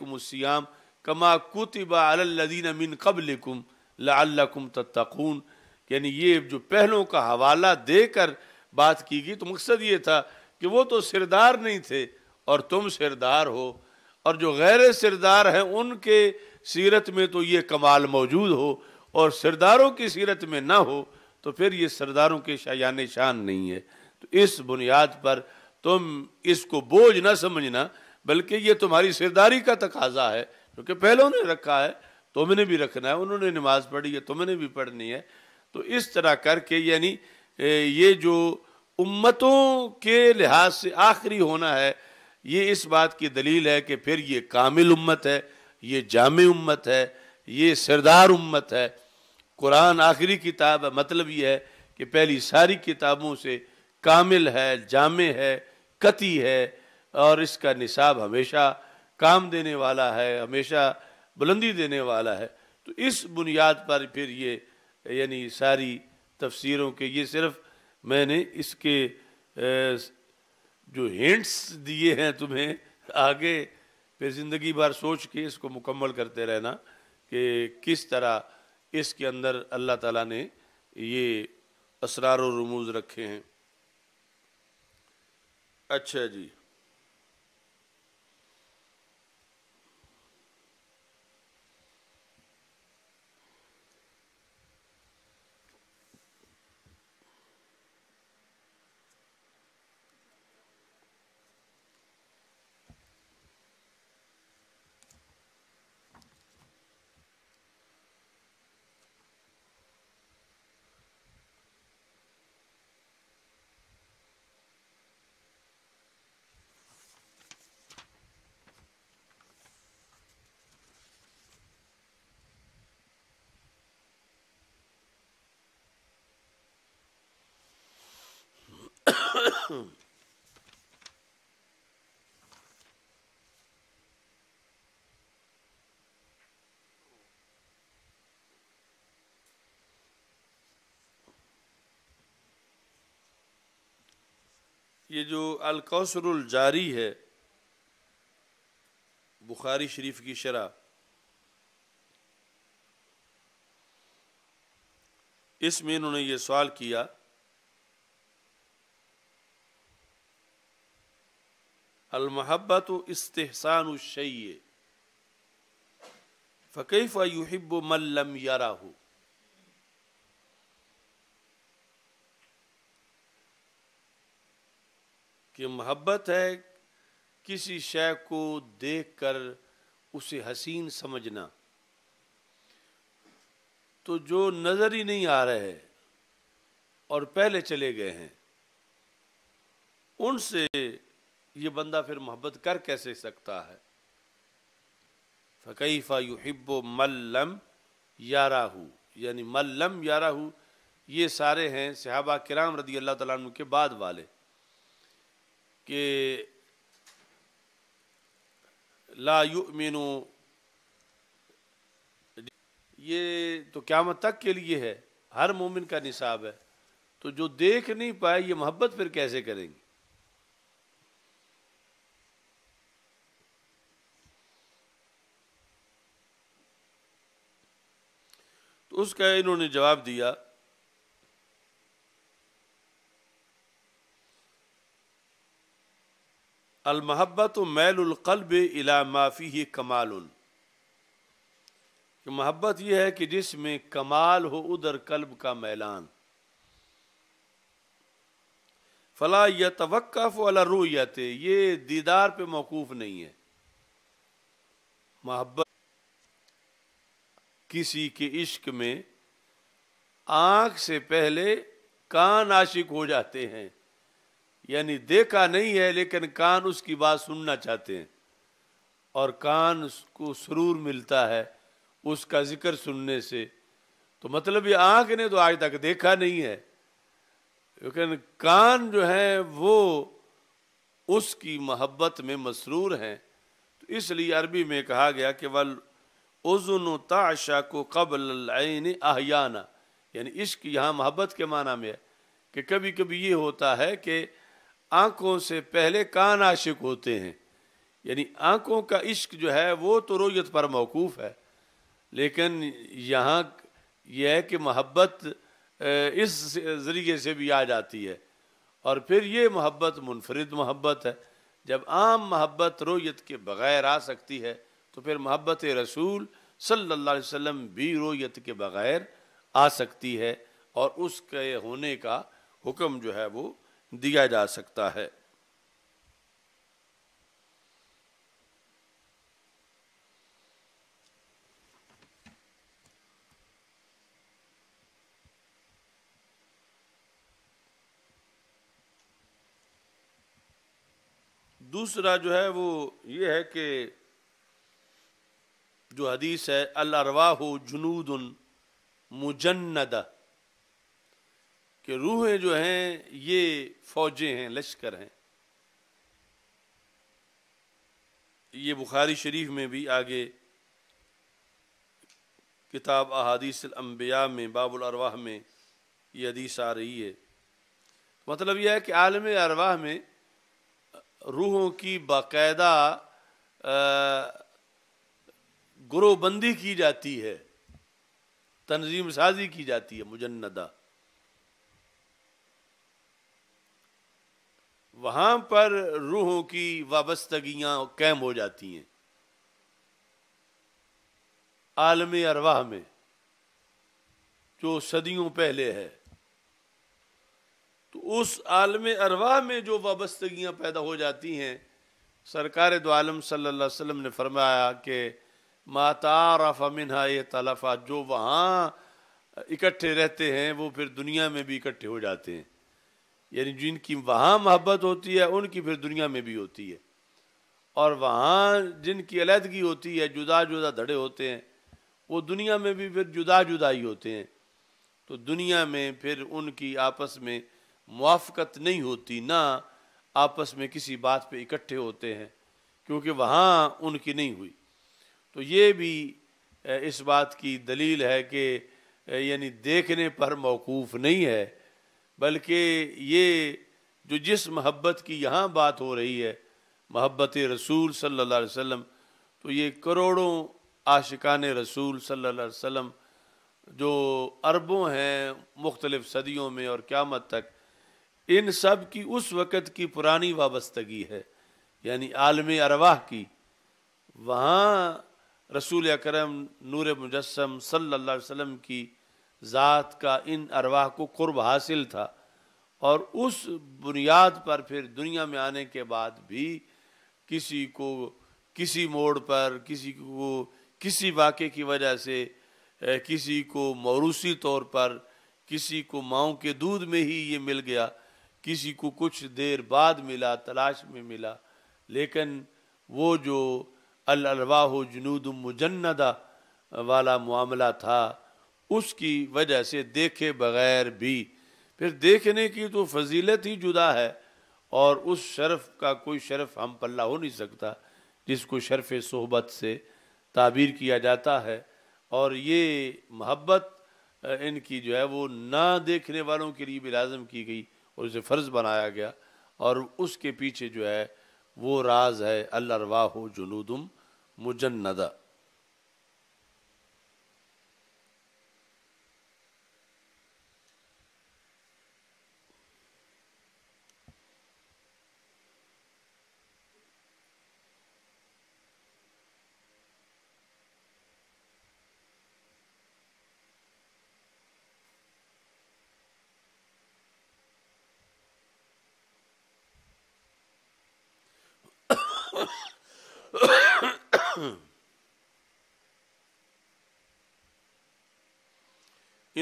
कमा कुतब अलदीन मिन कुम लाकुम तत्तकून यानी ये जो पहलों का हवाला देकर बात की गई तो मकसद ये था कि वो तो सिरदार नहीं थे और तुम सिरदार हो और जो गैर सिरदार हैं उनके सीरत में तो ये कमाल मौजूद हो और सिरदारों की सीरत में ना हो तो फिर ये सरदारों के शायान शान नहीं है तो इस बुनियाद पर तुम इसको बोझ ना समझना बल्कि ये तुम्हारी सिरदारी का तकाजा है क्योंकि पहलों ने रखा है तुमने भी रखना है उन्होंने नमाज पढ़ी है तुमने भी पढ़नी है तो इस तरह करके यानी ये जो उम्मतों के लिहाज से आखिरी होना है ये इस बात की दलील है कि फिर ये कामिल उम्मत है ये जाम उम्मत है ये सरदार उम्मत है कुरान आखिरी किताब है मतलब ये है कि पहली सारी किताबों से कामिल है जाम है कति है और इसका निसाब हमेशा काम देने वाला है हमेशा बुलंदी देने वाला है तो इस बुनियाद पर फिर ये यानी सारी तफसीरों के ये सिर्फ मैंने इसके जो हिंट्स दिए हैं तुम्हें आगे फिर ज़िंदगी भर सोच के इसको मुकम्मल करते रहना कि किस तरह इसके अंदर अल्लाह ताला ने ये असरार रमूज़ रखे हैं अच्छा जी ये जो अलकौसरुल जारी है बुखारी शरीफ की शरह इसमें इन्होंने ये सवाल किया अलमहब्बत इस्तेहसान शय फ़कीफ़ युहिब मल्लम यारा कि मोहब्बत है किसी शय को देखकर उसे हसीन समझना तो जो नज़र ही नहीं आ रहे है और पहले चले गए हैं उनसे ये बंदा फिर मोहब्बत कर कैसे सकता है फ़कीफ़ा युहिब्बो मल्लम याराहू यानी मल्लम याराहू ये सारे हैं सहाबा किराम रदी अल्लाह तु के बाद वाले के ला मीनू ये तो क़्यामत तक के लिए है हर मोमिन का निसाब है तो जो देख नहीं पाए ये मोहब्बत फिर कैसे करेंगे उसका इन्होंने जवाब दिया उल कल्ब इला माफ़ी ही कमाल मोहब्बत यह है कि जिसमें कमाल हो उधर कल्ब का मैलान फला यह तवक्फ़ वाला रूयत ये दीदार पे मौकूफ़ नहीं है मोहब्बत किसी के इश्क में आंख से पहले कान आशिक हो जाते हैं यानी देखा नहीं है लेकिन कान उसकी बात सुनना चाहते हैं और कान को सुरूर मिलता है उसका जिक्र सुनने से तो मतलब ये आंख ने तो आज तक देखा नहीं है लेकिन कान जो है वो उसकी मोहब्बत में मसरूर हैं तो इसलिए अरबी में कहा गया कि वल उजुन ताशा को कबल आन आहयाना यानी इश्क यहाँ मोहब्बत के माना में है कि कभी कभी ये होता है कि आँखों से पहले कान आशिक होते हैं यानी आँखों का इश्क जो है वो तो रोयत पर मौकूफ़ है लेकिन यहाँ यह है कि मोहब्बत इस ज़रिए से भी आ जाती है और फिर ये मोहब्बत मुनफरद मोहब्बत है जब आम मोहब्बत रोयत के बग़ैर आ सकती है तो फिर मोहब्बत रसूल सल्लल्लाहु अलैहि वसल्लम भी रोयत के बग़ैर आ सकती है और उसके होने का हुक्म जो है वो दिया जा सकता है दूसरा जो है वो ये है कि जो हदीस है अलरवाह जुनूद मुजन्नद कि रूहें जो हैं ये फौजें हैं लश्कर हैं ये बुखारी शरीफ में भी आगे किताब अहादीस अम्बिया में बाबुल अरवाह में ये हदीस आ रही है मतलब यह है कि आलम अरवाह में रूहों की बाकायदा गुरोबंदी की जाती है तंजीम साजी की जाती है मुजन्नदा वहां पर रूहों की वाबस्तगियां कैम हो जाती हैं आलम अरवाह में जो सदियों पहले है तो उस आलम अरवाह में जो वाबस्तगियां पैदा हो जाती हैं सरकार दो आलम सल्लल्लाहु अलैहि वसल्लम ने फरमाया कि मातारफ मिनहा ये तलफा जो वहाँ इकट्ठे रहते हैं वो फिर दुनिया में भी इकट्ठे हो जाते हैं यानी जिनकी वहाँ मोहब्बत होती है उनकी फिर दुनिया में भी होती है और वहाँ जिनकी अलहदगी होती है जुदा जुदा धड़े होते हैं वो दुनिया में भी फिर जुदा जुदा ही होते हैं तो दुनिया में फिर उनकी आपस में मुआफ़त नहीं होती ना आपस में किसी बात पे इकट्ठे होते हैं क्योंकि वहाँ उनकी नहीं हुई तो ये भी इस बात की दलील है कि यानी देखने पर मौकूफ़ नहीं है बल्कि ये जो जिस महब्बत की यहाँ बात हो रही है महब्बत रसूल सल्लल्लाहु अलैहि वसल्लम तो ये करोड़ों आशिकान रसूल सल्लल्लाहु अलैहि वसल्लम जो अरबों हैं मुख्तलिफ सदियों में और क़्यामत तक इन सब की उस वक़्त की पुरानी वाबस्तगी है यानी आलम अरवाह की वहाँ रसूल अकरम नूर मुजस्म सल्ला वसम की ज़ात का इन अरवाह को कुर्ब हासिल था और उस बुनियाद पर फिर दुनिया में आने के बाद भी किसी को किसी मोड़ पर किसी को किसी वाक़े की वजह से किसी को मौरूसी तौर पर किसी को माओ के दूध में ही ये मिल गया किसी को कुछ देर बाद मिला तलाश में मिला लेकिन वो जो अलवाह जनूद मुजन्नदा वाला मामला था उसकी वजह से देखे बगैर भी फिर देखने की तो फजीलत ही जुदा है और उस शर्फ का कोई शर्फ हम पल्ला हो नहीं सकता जिसको शर्फ सोहबत से ताबीर किया जाता है और ये महब्बत इनकी जो है वो ना देखने वालों के लिए भी लाजम की गई और उसे फ़र्ज़ बनाया गया और उसके पीछे जो है वो राज है अल्लाह हो जुनूदम मुजन्नद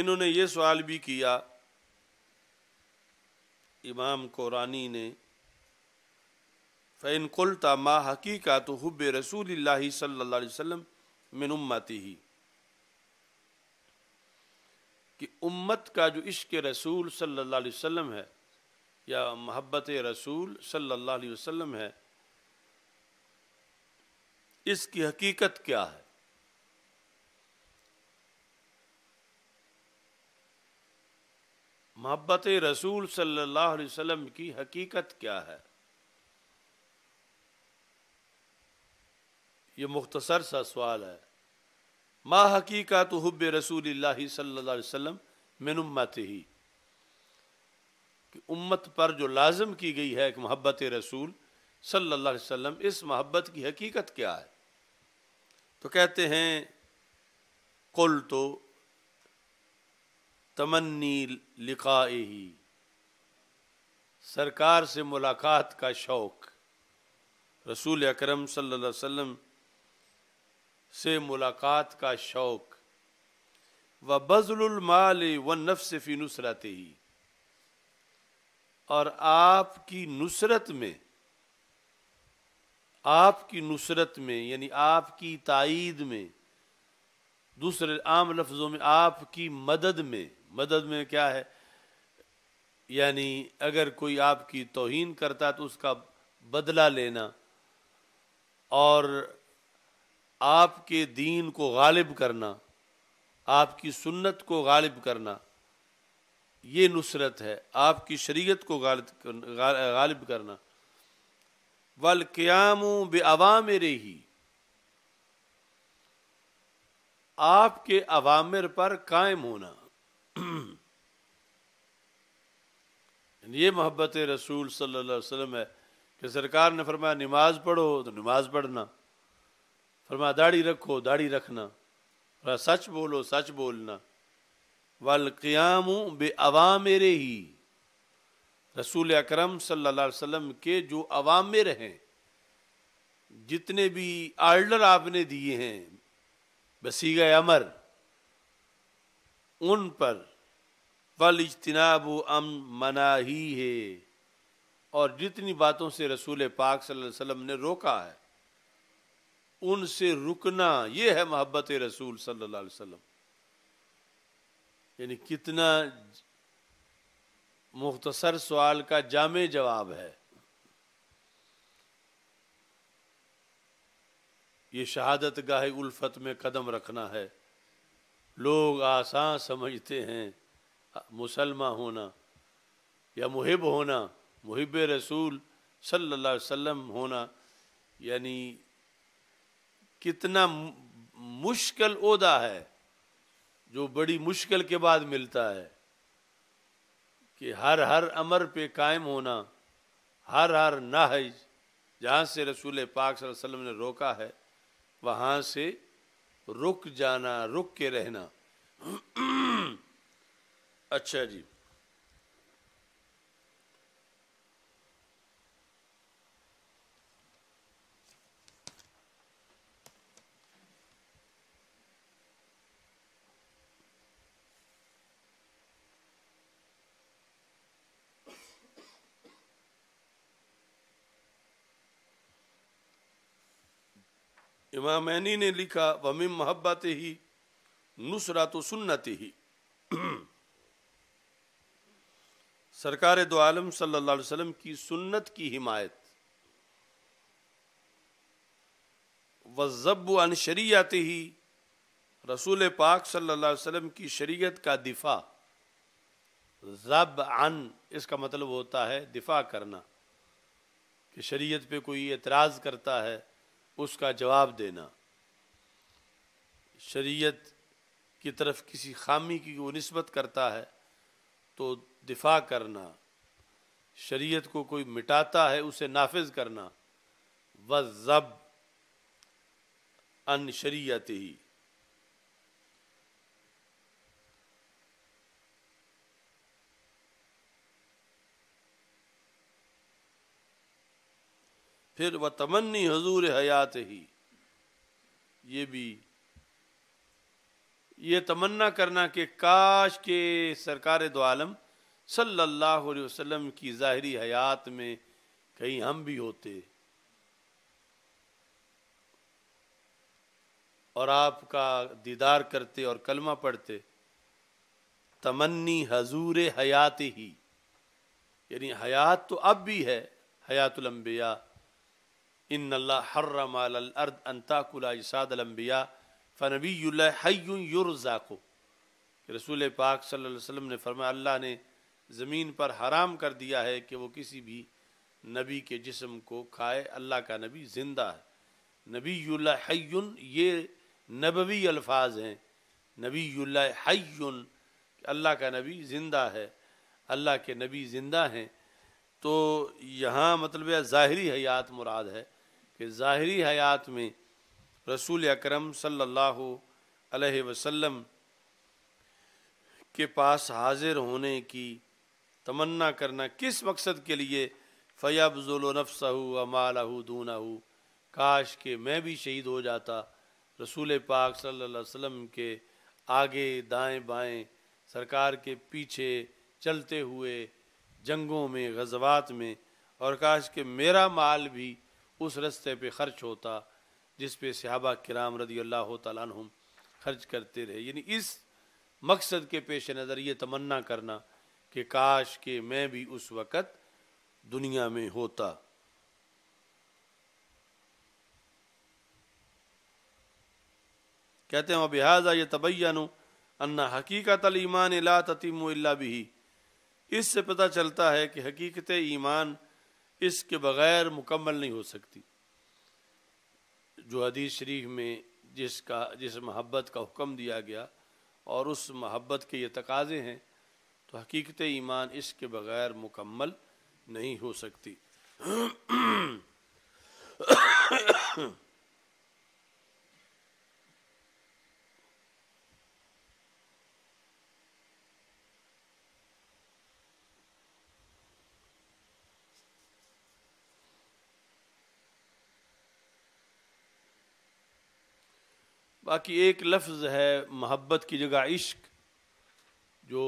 इन्होंने ये सवाल भी किया इमाम कुरानी ने फ़ैन कुलता मा हकीका तो हब रसूल सल्लाम वसम मिन उम्मती ही कि उम्मत का जो इश्क रसूल सल्ला वसम है या महब्बत रसूल सल्ला वसम है इसकी हकीकत क्या है मोहब्बत रसूल सल्लल्लाहु अलैहि वसल्लम की हकीकत क्या है ये मुख्तसर सा सवाल है मा हकीकत हब रसूल सल्ला वसल्लम मिन उम्मत ही कि उम्मत पर जो लाजम की गई है कि मोहब्बत रसूल अलैहि वसल्लम इस मोहब्बत की हकीकत क्या है तो कहते हैं कुल तो तमन्नी लिखाए ही सरकार से मुलाकात का शौक़ रसूल अकरम सल्लल्लाहु अलैहि वसल्लम से मुलाकात का शौक़ व बज़लमाल व नफ्स फ़ी नुसरत ही और आपकी नुसरत में आपकी नुसरत में यानी आपकी ताइद में दूसरे आम लफ्ज़ों में आपकी मदद में मदद में क्या है यानी अगर कोई आपकी तोहन करता तो उसका बदला लेना और आपके दीन को गालिब करना आपकी सुन्नत को गालिब करना ये नुसरत है आपकी शरीयत को गालिब करना वल क़याम बेवामिर ही आपके अवामिर पर कायम होना ये मोहब्बत रसूल सल्लल्लाहु अलैहि वसल्लम है कि सरकार ने फरमाया नमाज पढ़ो तो नमाज पढ़ना फरमाया दाढ़ी रखो दाढ़ी रखना और सच बोलो सच बोलना वल क़ियाम बे अवामिर ही रसूल अकरम सल्लल्लाहु अलैहि वसल्लम के जो अवामिर हैं जितने भी आर्डर आपने दिए हैं बसीगा अमर उन पर वल इजतनाब अम मना ही है और जितनी बातों से रसूल पाक सल्लल्लाहु अलैहि वसल्लम ने रोका है उनसे रुकना ये है मोहब्बत रसूल सल्लल्लाहु अलैहि वसल्लम यानी कितना मुख्तसर सवाल का जाम जवाब है ये शहादत गाह उल्फत में कदम रखना है लोग आसान समझते हैं मुसलमान होना या मुहिब होना मुहिब रसूल सल्लल्लाहु अलैहि वसल्लम होना यानी कितना मुश्किल उदा है जो बड़ी मुश्किल के बाद मिलता है कि हर हर अमर पे कायम होना हर हर नाहज जहाँ से रसूल पाक सल्लल्लाहु अलैहि वसल्लम ने रोका है वहाँ से रुक जाना रुक के रहना अच्छा जी इमाम ने लिखा वमिम मोहब्बत ही नुसरा तो सुन्नत ही सरकार दो आलम सल्लल्लाहु अलैहि वसल्लम की सुन्नत की हिमायत जब अन शरीत ही रसूल पाक सल्लल्लाहु अलैहि वसल्लम की शरीयत का दिफा जब अन इसका मतलब होता है दिफा करना कि शरीयत पे कोई एतराज़ करता है उसका जवाब देना शरीयत की तरफ किसी खामी की वो नस्बत करता है तो दिफा करना शरीयत को कोई मिटाता है उसे नाफिज करना व जब अन शरीयत ही फिर व तमन्नी हजूर हयात ही ये भी ये तमन्ना करना कि काश के सरकार दो आलम सल्लल्लाहु अलैहि वसल्लम की ज़ाहरी हयात में कहीं हम भी होते और आपका दीदार करते और कलमा पढ़ते तमन्नी हजूर हयात ही यानी हयात तो अब भी है हयातुलम्बिया इन हर्रम अर्द अंताकुलसादलम्बिया फ़नबी हयुर्जाको रसूल पाक सल्लल्लाहु अलैहि वसल्लम ने फरमाया अल्लाह ने ज़मीन पर हराम कर दिया है कि वो किसी भी नबी के जिस्म को खाए अल्लाह का नबी ज़िंदा है नबी हयुन ये नबवी अल्फाज हैं नबी हयुन अल्लाह का नबी ज़िंदा है अल्लाह के नबी ज़िंदा हैं तो यहाँ मतलब ज़ाहरी हयात मुराद है कि ज़ाहरी हयात में रसूल अकरम सल्लल्लाहु अलैहि वसल्लम के पास हाजिर होने की तमन्ना करना किस मकसद के लिए फ़याबजुल नफसहू दूना दूनाहू काश के मैं भी शहीद हो जाता रसूल पाक सल्लल्लाहु अलैहि वसल्लम के आगे दाएं बाएं सरकार के पीछे चलते हुए जंगों में गजबात में और काश के मेरा माल भी उस रस्ते पे खर्च होता जिस पे सहाबा कराम रदी अल्लाह तुम खर्च करते रहे यानी इस मकसद के पेश नज़र ये तमन्ना करना कि काश के मैं भी उस वक़्त दुनिया में होता कहते हैं वबिहाजा ये तबैन अन्ना हकीकत ईमान ला ततिम्ला भी इससे पता चलता है कि हकीकत ईमान इसके बगैर मुकम्मल नहीं हो सकती जो हदीस शरीफ में जिसका जिस महब्बत का हुक्म दिया गया और उस महब्बत के ये तकाजे हैं तो हकीकत ईमान इसके बगैर मुकम्मल नहीं हो सकती बाकी एक लफ्ज़ है मोहब्बत की जगह इश्क जो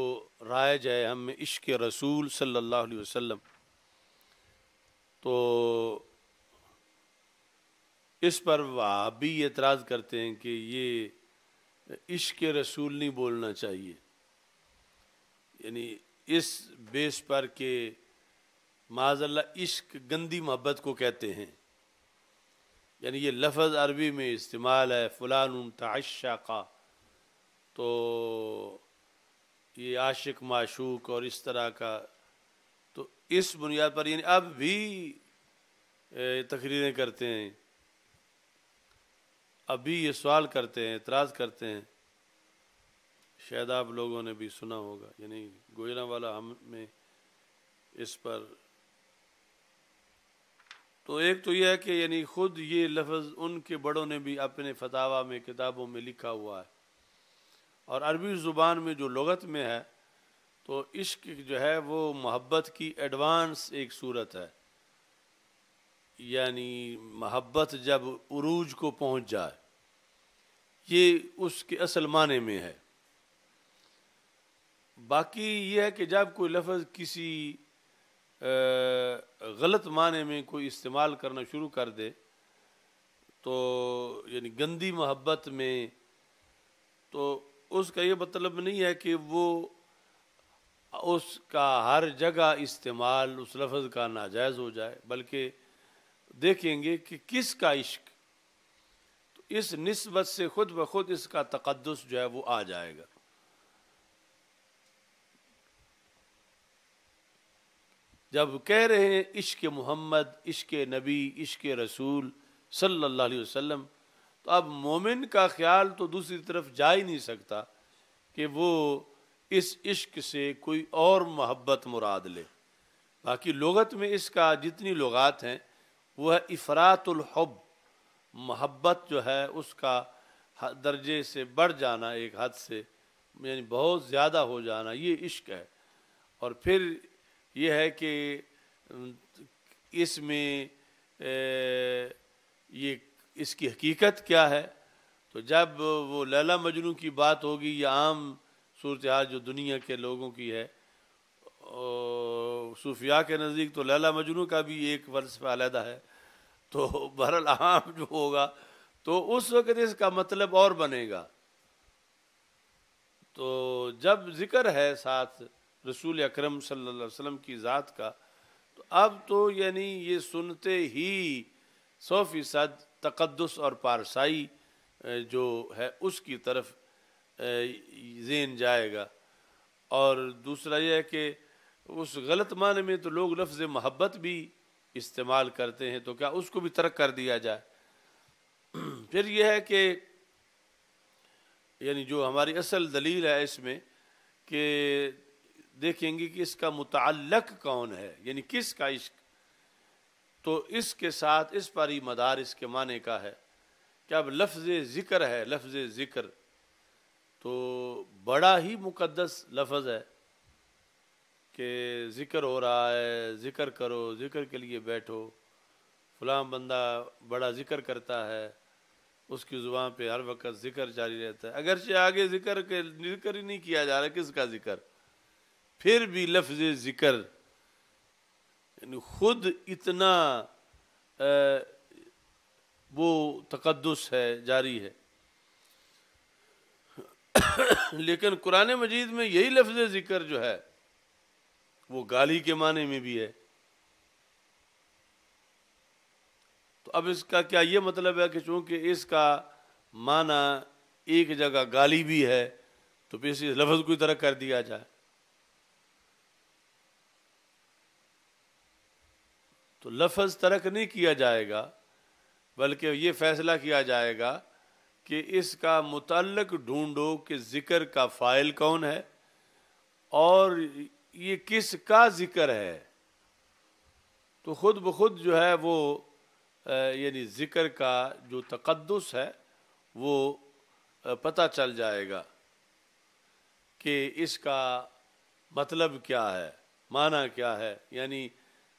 रायज है हम इश्क रसूल सल्लल्लाहु अलैहि वसल्लम तो इस पर भी एतराज़ करते हैं कि ये इश्क रसूल नहीं बोलना चाहिए यानी इस बेस पर के माजल्ला इश्क गंदी मोहब्बत को कहते हैं यानी ये लफज अरबी में इस्तेमाल है फ़लान तशा का तो ये आशिक माशूक और इस तरह का तो इस बुनियाद पर यानी अब भी तकरीरें करते हैं अभी ये सवाल करते हैं एतराज़ करते हैं शायद आप लोगों ने भी सुना होगा यानी गोजरा वाला हम में इस पर तो एक तो यह है कि यानी ख़ुद ये लफ्ज़ उनके बड़ों ने भी अपने फतावा में किताबों में लिखा हुआ है और अरबी ज़ुबान में जो लगत में है तो इश्क जो है वो मोहब्बत की एडवांस एक सूरत है यानी मोहब्बत जब उरूज को पहुंच जाए ये उसके असल माने में है बाकी यह है कि जब कोई लफ्ज़ किसी गलत माने में कोई इस्तेमाल करना शुरू कर दे तो यानी गंदी मोहब्बत में तो उसका ये मतलब नहीं है कि वो उसका हर जगह इस्तेमाल उस लफ्ज़ का नाजायज़ हो जाए बल्कि देखेंगे कि किस का इश्क तो इस नस्बत से ख़ुद ब खुद इसका तकदस जो है वो आ जाएगा जब कह रहे हैं इश्क मोहम्मद इश्क नबी इश्क रसूल सल्लल्लाहु अलैहि वसल्लम तो अब मोमिन का ख्याल तो दूसरी तरफ जा ही नहीं सकता कि वो इस इश्क से कोई और मोहब्बत मुराद ले बाकी लगत में इसका जितनी लगात हैं वह है इफ़रातुलहब मोहब्बत जो है उसका दर्जे से बढ़ जाना एक हद से यानी बहुत ज़्यादा हो जाना ये इश्क है और फिर ये है कि इसमें ये इसकी हकीकत क्या है तो जब वो लैला मजनू की बात होगी या आम सूरत हाल जो दुनिया के लोगों की है सूफिया के नज़दीक तो लैला मजनू का भी एक फलसफा अलहदा है तो बहरल आम जो होगा तो उस वक़्त इसका मतलब और बनेगा तो जब जिक्र है साथ रसूल अकरम सल्लल्लाहु अलैहि वसल्लम की ज़ात का तो अब तो यानी ये सुनते ही सौ फीसद तकदस और पारसाई जो है उसकी तरफ जेन जाएगा और दूसरा यह है कि उस गलत माने में तो लोग लफ्ज़ मोहब्बत भी इस्तेमाल करते हैं तो क्या उसको भी तर्क कर दिया जाए फिर यह है कि यानी जो हमारी असल दलील है इसमें कि देखेंगे कि इसका मुतलक कौन है यानी किसका इश्क तो इसके साथ इस पर ही मदार इसके माने का है कि अब लफ्ज़ ज़िक्र है लफ्ज़ ज़िक्र तो बड़ा ही मुक़दस लफज है कि ज़िक्र हो रहा है ज़िक्र करो ज़िक्र के लिए बैठो फलां बंदा बड़ा ज़िक्र करता है उसकी ज़ुबान पे हर वक्त ज़िक्र जारी रहता है अगरचे आगे ज़िक्र के ज़िक्र ही नहीं किया जा रहा किसका ज़िक्र फिर भी लफ्ज ज़िक्र खुद इतना आ, वो तकदस है जारी है लेकिन कुरान मजीद में यही लफ्ज ज़िक्र जो है वो गाली के माने में भी है तो अब इसका क्या ये मतलब है कि चूंकि इसका माना एक जगह गाली भी है तो फिर इस लफ्ज़ को तरह कर दिया जाए तो लफज तर्क नहीं किया जाएगा बल्कि ये फैसला किया जाएगा कि इसका मुतल ढूंढो कि ज़िक्र का फ़ाइल कौन है और ये किस का ज़िक्र है तो ख़ुद ब खुद जो है वो यानी ज़िक्र का जो तकदस है वो पता चल जाएगा कि इसका मतलब क्या है माना क्या है यानी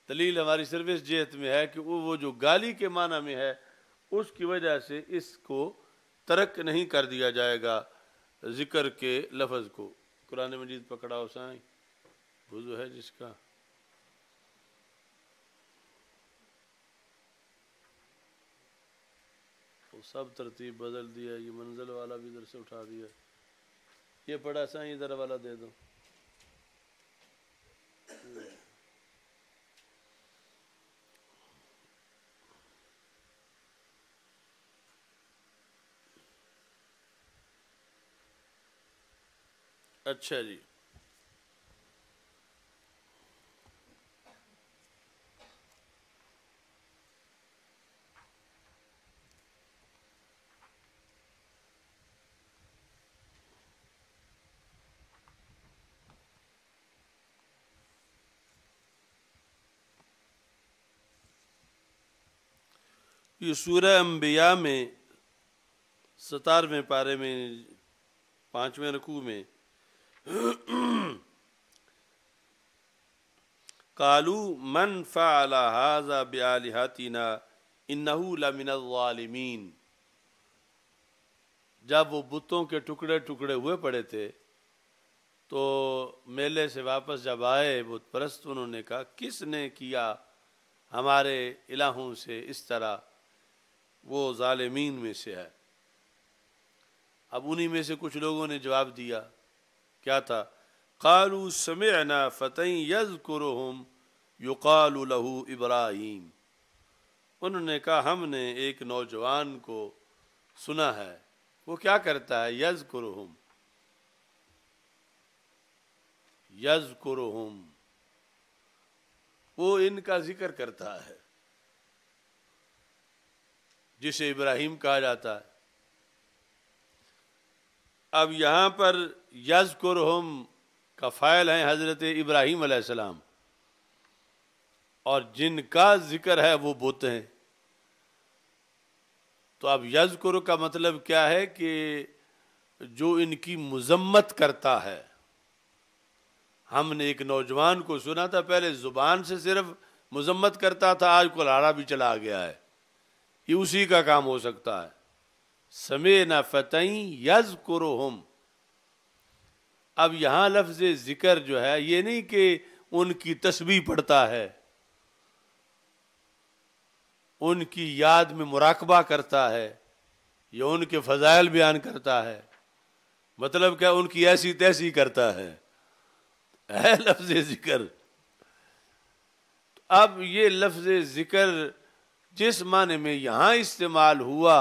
दलील हमारी सिर्फ इस जेहत में है कि वो वो जो गाली के माना में है उसकी वजह से इसको तरक नहीं कर दिया जाएगा जिक्र के लफज को कुरान मजीद पकड़ाओ साई वजू है जिसका तो सब तरतीब बदल दिया ये मंजिल वाला भी इधर से उठा दिया ये पड़ा सा इधर वाला दे दो अच्छा जी ये सूर्य अम्बिया में सतारवें पारे में पांचवें रकू में कालू मन फ़ाला हाजा जब वो बुतों के टुकड़े टुकड़े हुए पड़े थे तो मेले से वापस जब आए बुत परस्त उन्होंने कहा किसने किया हमारे इलाहों से इस तरह वो ालमीन में से है अब उन्हीं में से कुछ लोगों ने जवाब दिया क्या था कालू समेना फ़तेह यज़कुरहम युकालू लहू इब्राहिम उन्होंने कहा हमने एक नौजवान को सुना है वो क्या करता है यज़कुरहम यज़कुरहम वो इनका जिक्र करता है जिसे इब्राहिम कहा जाता है अब यहाँ पर हम का फ़ायल है हज़रत इब्राहीम अलैहिस्सलाम और जिनका जिक्र है वो बुत हैं तो अब यजकुर का मतलब क्या है कि जो इनकी मजम्मत करता है हमने एक नौजवान को सुना था पहले ज़ुबान से सिर्फ मजम्मत करता था आज लाड़ा भी चला गया है ये उसी का काम हो सकता है समय न फतई यज करो हम अब यहां लफ्ज जिक्र जो है ये नहीं कि उनकी तस्वीर पढ़ता है उनकी याद में मुराकबा करता है या उनके फजाइल बयान करता है मतलब क्या उनकी ऐसी तैसी करता है है लफ्ज जिक्र अब ये लफ्ज जिक्र जिस माने में यहां इस्तेमाल हुआ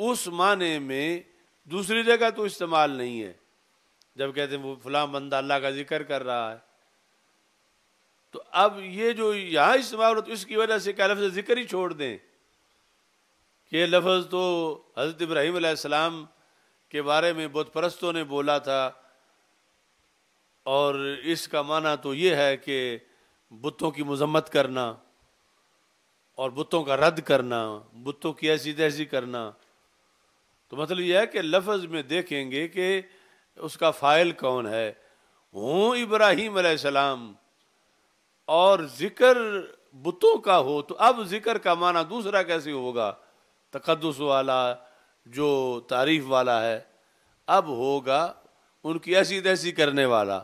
उस माने में दूसरी जगह तो इस्तेमाल नहीं है जब कहते हैं वो फलां बंदा अल्लाह का जिक्र कर रहा है तो अब ये जो यहां इस्तेमाल हो तो इसकी वजह से क्या लफ्ज़ जिक्र ही छोड़ दें ये लफ्ज़ तो हज़रत इब्राहिम सलाम के बारे में बुत परस्तों ने बोला था और इसका माना तो ये है कि बुतों की मजम्मत करना और बुतों का रद्द करना बुतों की ऐसी तैसी करना तो मतलब यह है कि लफज में देखेंगे कि उसका फाइल कौन है हूँ इब्राहिम सलाम और जिक्र बुतों का हो तो अब जिक्र का माना दूसरा कैसे होगा तकदस वाला जो तारीफ वाला है अब होगा उनकी ऐसी तैसी करने वाला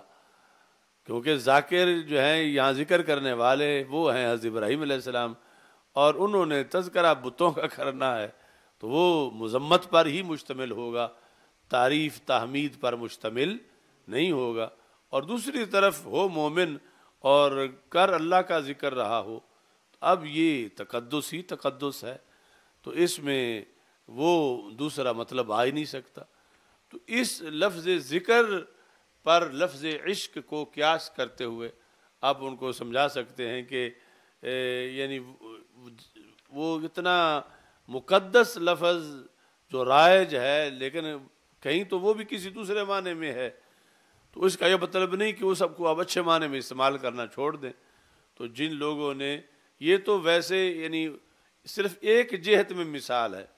क्योंकि जाकिर जो हैं यहाँ जिक्र करने वाले वो हैं हज़रत इब्राहिम सलाम और उन्होंने तस्करा बुतों का करना है तो वो मज़म्मत पर ही मुश्तमिल होगा तारीफ़ तहमीद पर मुश्तमिल नहीं होगा और दूसरी तरफ हो मोमिन और कर अल्लाह का ज़िक्र रहा हो तो अब ये तकदस ही तकदस है तो इसमें वो दूसरा मतलब आ ही नहीं सकता तो इस लफ्ज़ ज़िक्र पर लफ्ज़ इश्क को क्यास करते हुए आप उनको समझा सकते हैं कि यानी वो इतना मुकद्दस लफज जो राइज है लेकिन कहीं तो वो भी किसी दूसरे माने में है तो इसका यह मतलब नहीं कि वो सबको अब अच्छे माने में इस्तेमाल करना छोड़ दें तो जिन लोगों ने ये तो वैसे यानी सिर्फ एक जेहत में मिसाल है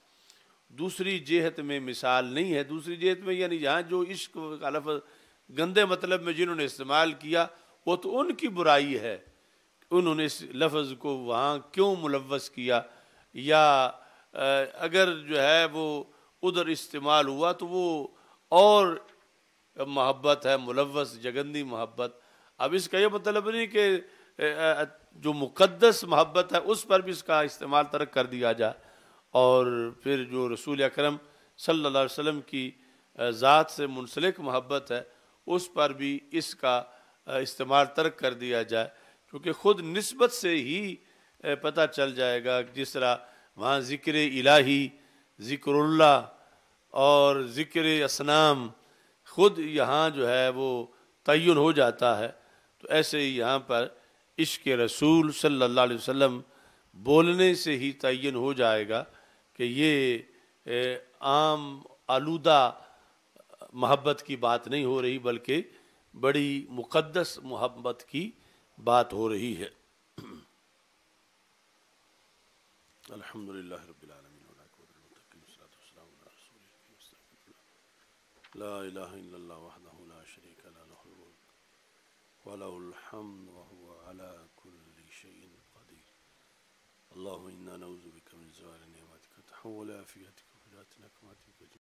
दूसरी जेहत में मिसाल नहीं है दूसरी जेहत में यानी जहाँ जो इश्क का लफज गंदे मतलब में जिन्होंने इस्तेमाल किया वो तो उनकी बुराई है उन्होंने इस लफ्ज़ को वहाँ क्यों मुलवस किया या अगर जो है वो उधर इस्तेमाल हुआ तो वो और मोहब्बत है मुलवस जगंदी मोहब्बत अब इसका ये मतलब नहीं कि जो मुकद्दस मोहब्बत है उस पर भी इसका इस्तेमाल तर्क कर दिया जाए और फिर जो रसूल अक्रम सल्ला की ज़ात से मुनसलिक मोहब्बत है उस पर भी इसका इस्तेमाल तर्क कर दिया जाए क्योंकि ख़ुद नस्बत से ही पता चल जाएगा जिस तरह वहाँ ज़िक्र इलाही ज़िक्रल्ला और ज़िक्र असनाम ख़ुद यहाँ जो है वो तयन हो जाता है तो ऐसे ही यहाँ पर इश्क रसूल सल्ला वसम बोलने से ही तयन हो जाएगा कि ये आम आलूदा महब्बत की बात नहीं हो रही बल्कि बड़ी मुक़दस मोहब्बत की बात हो रही है الحمد لله رب العالمين والعاقبة للمتقين والصلاة والسلام على رسول الله لا إله إلا الله وحده لا شريك له له الملك وله الحمد وهو على كل شيء قدير اللهم إنا نعوذ بك من زوال نعمتك تحول عافيتك